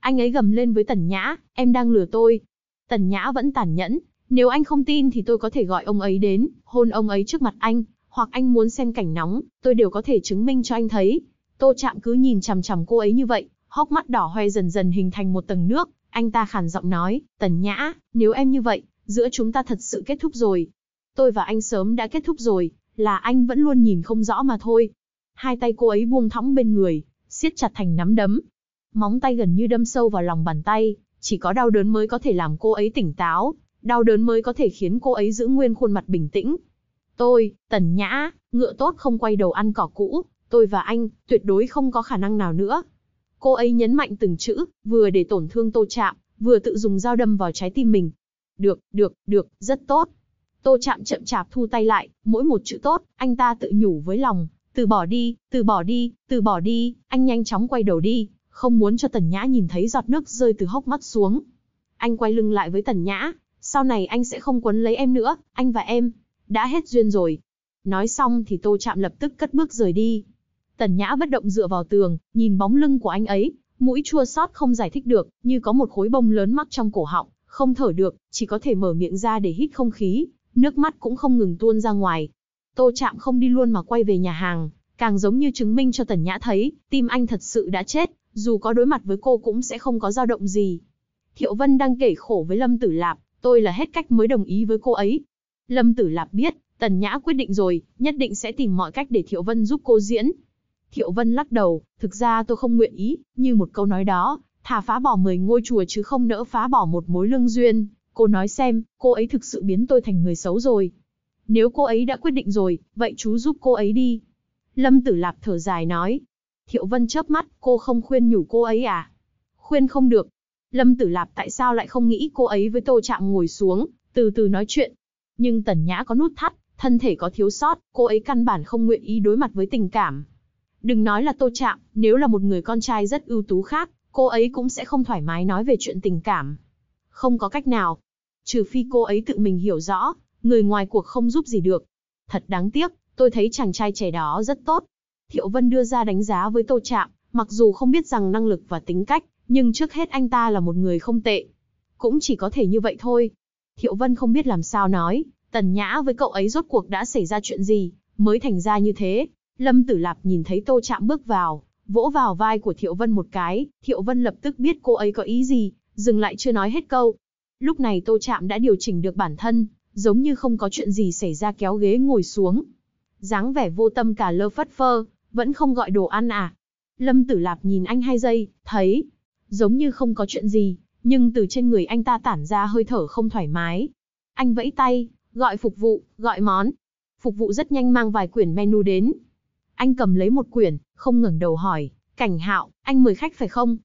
Anh ấy gầm lên với Tần Nhã, em đang lừa tôi. Tần Nhã vẫn tàn nhẫn, nếu anh không tin thì tôi có thể gọi ông ấy đến, hôn ông ấy trước mặt anh, hoặc anh muốn xem cảnh nóng, tôi đều có thể chứng minh cho anh thấy. Tô Chạm cứ nhìn chằm chằm cô ấy như vậy, hốc mắt đỏ hoe dần dần hình thành một tầng nước, anh ta khàn giọng nói, Tần Nhã, nếu em như vậy, giữa chúng ta thật sự kết thúc rồi. Tôi và anh sớm đã kết thúc rồi, là anh vẫn luôn nhìn không rõ mà thôi. Hai tay cô ấy buông thõng bên người, siết chặt thành nắm đấm. Móng tay gần như đâm sâu vào lòng bàn tay, chỉ có đau đớn mới có thể làm cô ấy tỉnh táo, đau đớn mới có thể khiến cô ấy giữ nguyên khuôn mặt bình tĩnh. Tôi, Tần Nhã, ngựa tốt không quay đầu ăn cỏ cũ, tôi và anh, tuyệt đối không có khả năng nào nữa. Cô ấy nhấn mạnh từng chữ, vừa để tổn thương Tô Chạm, vừa tự dùng dao đâm vào trái tim mình. Được, được, được, rất tốt. Tô Chạm chậm chạp thu tay lại, mỗi một chữ tốt, anh ta tự nhủ với lòng. Từ bỏ đi, từ bỏ đi, từ bỏ đi, anh nhanh chóng quay đầu đi, không muốn cho Tần Nhã nhìn thấy giọt nước rơi từ hốc mắt xuống. Anh quay lưng lại với Tần Nhã, sau này anh sẽ không quấn lấy em nữa, anh và em, đã hết duyên rồi. Nói xong thì Tô Chạm lập tức cất bước rời đi. Tần Nhã bất động dựa vào tường, nhìn bóng lưng của anh ấy, mũi chua xót không giải thích được, như có một khối bông lớn mắc trong cổ họng, không thở được, chỉ có thể mở miệng ra để hít không khí, nước mắt cũng không ngừng tuôn ra ngoài. Tô Trạm không đi luôn mà quay về nhà hàng, càng giống như chứng minh cho Tần Nhã thấy, tim anh thật sự đã chết, dù có đối mặt với cô cũng sẽ không có dao động gì. Thiệu Vân đang kể khổ với Lâm Tử Lạp, tôi là hết cách mới đồng ý với cô ấy. Lâm Tử Lạp biết, Tần Nhã quyết định rồi, nhất định sẽ tìm mọi cách để Thiệu Vân giúp cô diễn, Thiệu Vân lắc đầu, thực ra tôi không nguyện ý, như một câu nói đó, thà phá bỏ 10 ngôi chùa chứ không nỡ phá bỏ một mối lương duyên. Cô nói xem, cô ấy thực sự biến tôi thành người xấu rồi. Nếu cô ấy đã quyết định rồi, vậy chú giúp cô ấy đi. Lâm Tử Lạp thở dài nói. Thiệu Vân chớp mắt, cô không khuyên nhủ cô ấy à? Khuyên không được. Lâm Tử Lạp tại sao lại không nghĩ cô ấy với Tô Trạm ngồi xuống, từ từ nói chuyện. Nhưng Tần Nhã có nút thắt, thân thể có thiếu sót, cô ấy căn bản không nguyện ý đối mặt với tình cảm, Đừng nói là Tô Trạm, nếu là một người con trai rất ưu tú khác, cô ấy cũng sẽ không thoải mái nói về chuyện tình cảm. Không có cách nào. Trừ phi cô ấy tự mình hiểu rõ, người ngoài cuộc không giúp gì được. Thật đáng tiếc, tôi thấy chàng trai trẻ đó rất tốt. Thiệu Vân đưa ra đánh giá với Tô Trạm, mặc dù không biết rằng năng lực và tính cách, nhưng trước hết anh ta là một người không tệ. Cũng chỉ có thể như vậy thôi. Thiệu Vân không biết làm sao nói, Tần Nhã với cậu ấy rốt cuộc đã xảy ra chuyện gì, mới thành ra như thế. Lâm Tử Lạp nhìn thấy Tô Trạm bước vào, vỗ vào vai của Thiệu Vân một cái, Thiệu Vân lập tức biết cô ấy có ý gì, dừng lại chưa nói hết câu. Lúc này Tô Trạm đã điều chỉnh được bản thân, giống như không có chuyện gì xảy ra kéo ghế ngồi xuống. dáng vẻ vô tâm cả lơ phất phơ, vẫn không gọi đồ ăn à. Lâm Tử Lạp nhìn anh hai giây, thấy, giống như không có chuyện gì, nhưng từ trên người anh ta tản ra hơi thở không thoải mái. Anh vẫy tay, gọi phục vụ, gọi món. Phục vụ rất nhanh mang vài quyển menu đến, anh cầm lấy một quyển, không ngẩng đầu hỏi, cảnh hạo, anh mời khách phải không?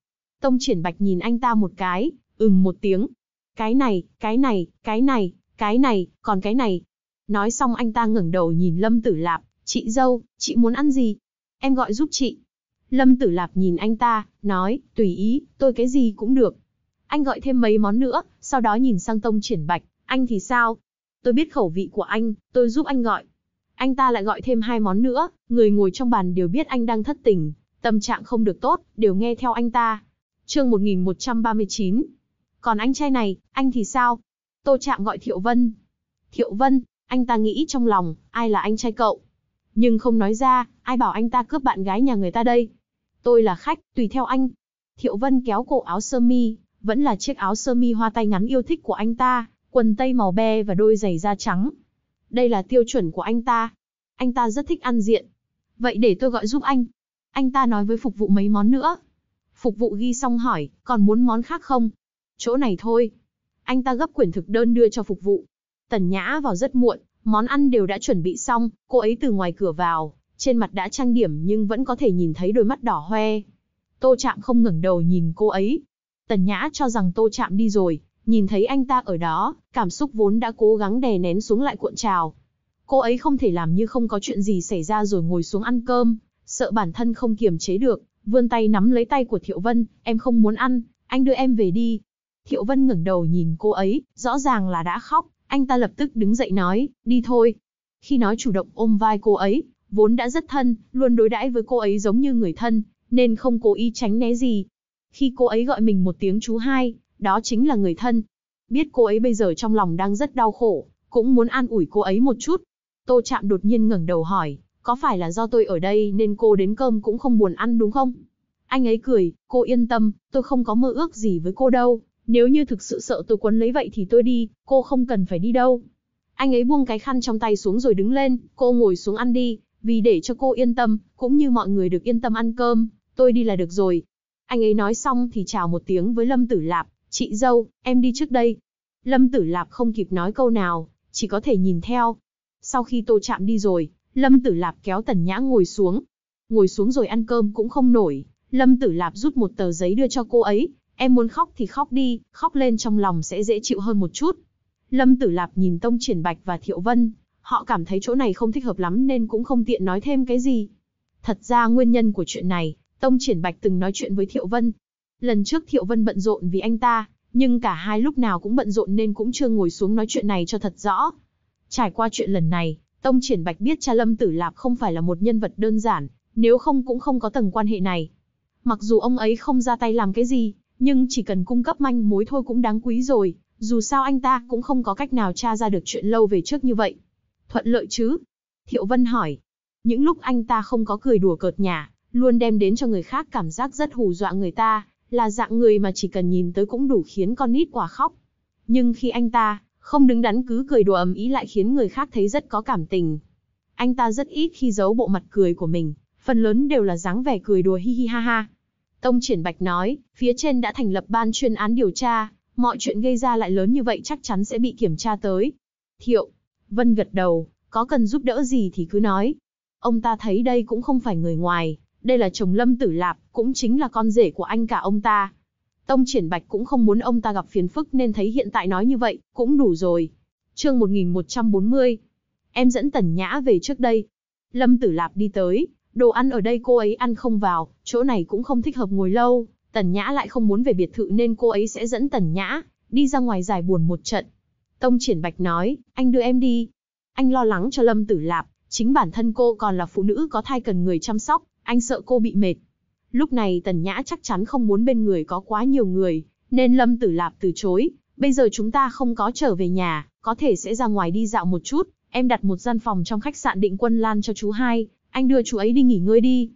Tông triển bạch nhìn anh ta một cái, ừm một tiếng. Cái này, cái này, cái này, cái này, còn cái này. Nói xong anh ta ngẩng đầu nhìn Lâm Tử Lạp, chị dâu, chị muốn ăn gì? Em gọi giúp chị. Lâm Tử Lạp nhìn anh ta, nói, tùy ý, tôi cái gì cũng được. Anh gọi thêm mấy món nữa, sau đó nhìn sang Tông Triển Bạch, anh thì sao? Tôi biết khẩu vị của anh, tôi giúp anh gọi. Anh ta lại gọi thêm hai món nữa, người ngồi trong bàn đều biết anh đang thất tình, tâm trạng không được tốt, đều nghe theo anh ta. Chương 1139. Còn anh trai này, anh thì sao? Tô Trạm gọi Thiệu Vân. Thiệu Vân, anh ta nghĩ trong lòng, ai là anh trai cậu? Nhưng không nói ra, ai bảo anh ta cướp bạn gái nhà người ta đây? Tôi là khách, tùy theo anh. Thiệu Vân kéo cổ áo sơ mi, vẫn là chiếc áo sơ mi hoa tay ngắn yêu thích của anh ta, quần tây màu be và đôi giày da trắng, đây là tiêu chuẩn của anh ta. Anh ta rất thích ăn diện. Vậy để tôi gọi giúp anh. Anh ta nói với phục vụ mấy món nữa. Phục vụ ghi xong hỏi, còn muốn món khác không? Chỗ này thôi. Anh ta gấp quyển thực đơn đưa cho phục vụ. Tần Nhã vào rất muộn, món ăn đều đã chuẩn bị xong, cô ấy từ ngoài cửa vào, trên mặt đã trang điểm nhưng vẫn có thể nhìn thấy đôi mắt đỏ hoe. Tô Trạm không ngẩng đầu nhìn cô ấy. Tần Nhã cho rằng Tô Trạm đi rồi, Nhìn thấy anh ta ở đó, cảm xúc vốn đã cố gắng đè nén xuống lại cuộn trào. Cô ấy không thể làm như không có chuyện gì xảy ra rồi ngồi xuống ăn cơm, sợ bản thân không kiềm chế được, vươn tay nắm lấy tay của Thiệu Vân, em không muốn ăn, anh đưa em về đi. Thiệu Vân ngẩng đầu nhìn cô ấy, rõ ràng là đã khóc, anh ta lập tức đứng dậy nói, đi thôi. Khi nói chủ động ôm vai cô ấy, vốn đã rất thân, luôn đối đãi với cô ấy giống như người thân, nên không cố ý tránh né gì. Khi cô ấy gọi mình một tiếng chú hai, đó chính là người thân. Biết cô ấy bây giờ trong lòng đang rất đau khổ, cũng muốn an ủi cô ấy một chút. Tô Trạm đột nhiên ngẩng đầu hỏi, có phải là do tôi ở đây nên cô đến cơm cũng không buồn ăn đúng không? Anh ấy cười, cô yên tâm, tôi không có mơ ước gì với cô đâu. Nếu như thực sự sợ tôi quấn lấy vậy thì tôi đi, cô không cần phải đi đâu. Anh ấy buông cái khăn trong tay xuống rồi đứng lên, cô ngồi xuống ăn đi, vì để cho cô yên tâm, cũng như mọi người được yên tâm ăn cơm, tôi đi là được rồi. Anh ấy nói xong thì chào một tiếng với Lâm Tử Lạp, Chị dâu, em đi trước đây. Lâm Tử Lạp không kịp nói câu nào, chỉ có thể nhìn theo. Sau khi Tô Trạm đi rồi, Lâm Tử Lạp kéo Tần Nhã ngồi xuống. Ngồi xuống rồi ăn cơm cũng không nổi, Lâm Tử Lạp rút một tờ giấy đưa cho cô ấy, em muốn khóc thì khóc đi, khóc lên trong lòng sẽ dễ chịu hơn một chút. Lâm Tử Lạp nhìn Tông Triển Bạch và Thiệu Vân, họ cảm thấy chỗ này không thích hợp lắm nên cũng không tiện nói thêm cái gì. Thật ra nguyên nhân của chuyện này, Tông Triển Bạch từng nói chuyện với Thiệu Vân, Lần trước Thiệu Vân bận rộn vì anh ta, nhưng cả hai lúc nào cũng bận rộn nên cũng chưa ngồi xuống nói chuyện này cho thật rõ. Trải qua chuyện lần này, Tông Triển Bạch biết cha Lâm Tử Lạp không phải là một nhân vật đơn giản, nếu không cũng không có tầng quan hệ này. Mặc dù ông ấy không ra tay làm cái gì, nhưng chỉ cần cung cấp manh mối thôi cũng đáng quý rồi, dù sao anh ta cũng không có cách nào tra ra được chuyện lâu về trước như vậy. Thuận lợi chứ? Thiệu Vân hỏi. Những lúc anh ta không có cười đùa cợt nhả, luôn đem đến cho người khác cảm giác rất hù dọa người ta, là dạng người mà chỉ cần nhìn tới cũng đủ khiến con nít quả khóc. Nhưng khi anh ta, không đứng đắn cứ cười đùa ầm ý lại khiến người khác thấy rất có cảm tình. Anh ta rất ít khi giấu bộ mặt cười của mình, phần lớn đều là dáng vẻ cười đùa hi hi ha ha. Tông Triển Bạch nói, phía trên đã thành lập ban chuyên án điều tra, mọi chuyện gây ra lại lớn như vậy chắc chắn sẽ bị kiểm tra tới. Thiệu, Vân gật đầu, có cần giúp đỡ gì thì cứ nói. Ông ta thấy đây cũng không phải người ngoài, đây là chồng Lâm Tử Lạp, cũng chính là con rể của anh cả ông ta. Tông Triển Bạch cũng không muốn ông ta gặp phiền phức nên thấy hiện tại nói như vậy, cũng đủ rồi. Chương 1140. Em dẫn Tần Nhã về trước đây. Lâm Tử Lạp đi tới, đồ ăn ở đây cô ấy ăn không vào, chỗ này cũng không thích hợp ngồi lâu, Tần Nhã lại không muốn về biệt thự nên cô ấy sẽ dẫn Tần Nhã đi ra ngoài giải buồn một trận. Tông Triển Bạch nói, anh đưa em đi. Anh lo lắng cho Lâm Tử Lạp, chính bản thân cô còn là phụ nữ có thai cần người chăm sóc, anh sợ cô bị mệt. Lúc này Tần Nhã chắc chắn không muốn bên người có quá nhiều người, nên Lâm Tử Lạp từ chối, bây giờ chúng ta không có trở về nhà, có thể sẽ ra ngoài đi dạo một chút, em đặt một gian phòng trong khách sạn định quân Lan cho chú hai, anh đưa chú ấy đi nghỉ ngơi đi.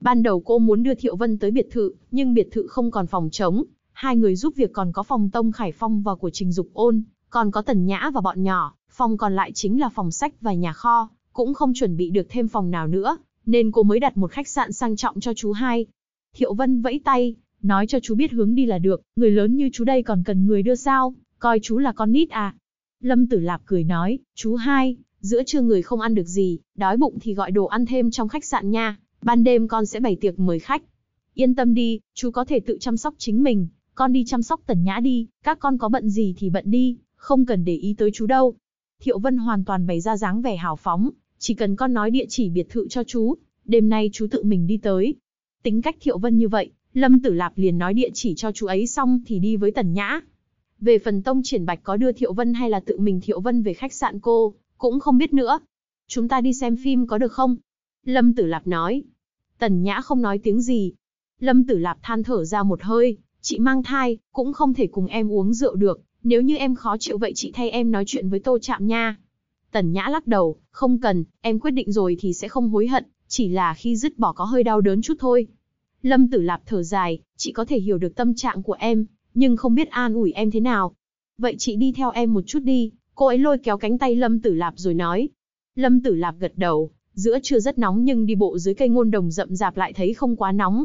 Ban đầu cô muốn đưa Thiệu Vân tới biệt thự, nhưng biệt thự không còn phòng trống, hai người giúp việc còn có phòng Tông Khải Phong và của Trình Dục Ôn, còn có Tần Nhã và bọn nhỏ, phòng còn lại chính là phòng sách và nhà kho, cũng không chuẩn bị được thêm phòng nào nữa, nên cô mới đặt một khách sạn sang trọng cho chú hai. Thiệu Vân vẫy tay, nói cho chú biết hướng đi là được, người lớn như chú đây còn cần người đưa sao, coi chú là con nít à. Lâm Tử Lạp cười nói, chú hai, giữa trưa người không ăn được gì, đói bụng thì gọi đồ ăn thêm trong khách sạn nha, ban đêm con sẽ bày tiệc mời khách. Yên tâm đi, chú có thể tự chăm sóc chính mình, con đi chăm sóc tần nhã đi, các con có bận gì thì bận đi, không cần để ý tới chú đâu. Thiệu Vân hoàn toàn bày ra dáng vẻ hào phóng, chỉ cần con nói địa chỉ biệt thự cho chú, đêm nay chú tự mình đi tới. Tính cách Thiệu Vân như vậy, Lâm Tử Lạp liền nói địa chỉ cho chú ấy xong thì đi với Tần Nhã. Về phần Tông Triển Bạch có đưa Thiệu Vân hay là tự mình Thiệu Vân về khách sạn cô, cũng không biết nữa. Chúng ta đi xem phim có được không? Lâm Tử Lạp nói. Tần Nhã không nói tiếng gì. Lâm Tử Lạp than thở ra một hơi, chị mang thai, cũng không thể cùng em uống rượu được, nếu như em khó chịu vậy chị thay em nói chuyện với Tô Trạm nha. Tần Nhã lắc đầu, không cần, em quyết định rồi thì sẽ không hối hận, chỉ là khi dứt bỏ có hơi đau đớn chút thôi. Lâm Tử Lạp thở dài, chị có thể hiểu được tâm trạng của em, nhưng không biết an ủi em thế nào. Vậy chị đi theo em một chút đi, cô ấy lôi kéo cánh tay Lâm Tử Lạp rồi nói. Lâm Tử Lạp gật đầu, giữa trưa rất nóng nhưng đi bộ dưới cây ngôn đồng rậm rạp lại thấy không quá nóng.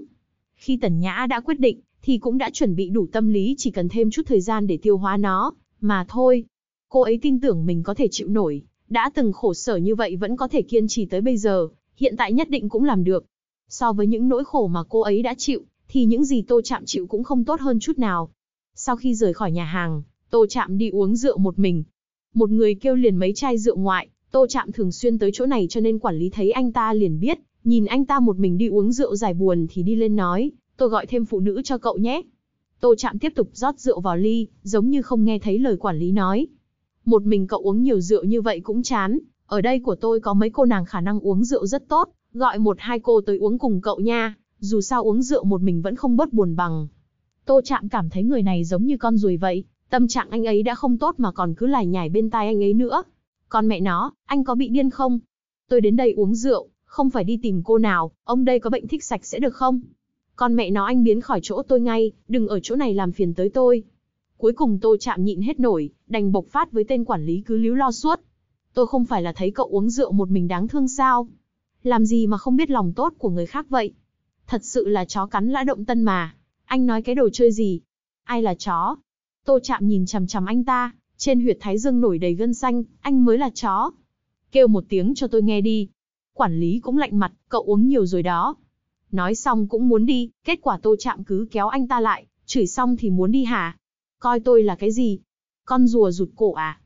Khi Tần Nhã đã quyết định, thì cũng đã chuẩn bị đủ tâm lý chỉ cần thêm chút thời gian để tiêu hóa nó, mà thôi. Cô ấy tin tưởng mình có thể chịu nổi, đã từng khổ sở như vậy vẫn có thể kiên trì tới bây giờ, hiện tại nhất định cũng làm được. So với những nỗi khổ mà cô ấy đã chịu, thì những gì Tô Chạm chịu cũng không tốt hơn chút nào. Sau khi rời khỏi nhà hàng, Tô Chạm đi uống rượu một mình. Một người kêu liền mấy chai rượu ngoại, Tô Chạm thường xuyên tới chỗ này cho nên quản lý thấy anh ta liền biết, nhìn anh ta một mình đi uống rượu giải buồn thì đi lên nói, tôi gọi thêm phụ nữ cho cậu nhé. Tô Chạm tiếp tục rót rượu vào ly, giống như không nghe thấy lời quản lý nói, một mình cậu uống nhiều rượu như vậy cũng chán, ở đây của tôi có mấy cô nàng khả năng uống rượu rất tốt, gọi một hai cô tới uống cùng cậu nha, dù sao uống rượu một mình vẫn không bớt buồn bằng. Tô Trạm cảm thấy người này giống như con ruồi vậy, tâm trạng anh ấy đã không tốt mà còn cứ lải nhải bên tai anh ấy nữa. Con mẹ nó, anh có bị điên không? Tôi đến đây uống rượu, không phải đi tìm cô nào, ông đây có bệnh thích sạch sẽ được không? Con mẹ nó anh biến khỏi chỗ tôi ngay, đừng ở chỗ này làm phiền tới tôi. Cuối cùng Tô Chạm nhịn hết nổi, đành bộc phát với tên quản lý cứ líu lo suốt. Tôi không phải là thấy cậu uống rượu một mình đáng thương sao? Làm gì mà không biết lòng tốt của người khác vậy? Thật sự là chó cắn lã động tân mà. Anh nói cái đồ chơi gì? Ai là chó? Tô Chạm nhìn chằm chằm anh ta, trên huyệt thái dương nổi đầy gân xanh, anh mới là chó. Kêu một tiếng cho tôi nghe đi. Quản lý cũng lạnh mặt, cậu uống nhiều rồi đó. Nói xong cũng muốn đi, kết quả tô chạm cứ kéo anh ta lại, chửi xong thì muốn đi hả? Coi tôi là cái gì? Con rùa rụt cổ à?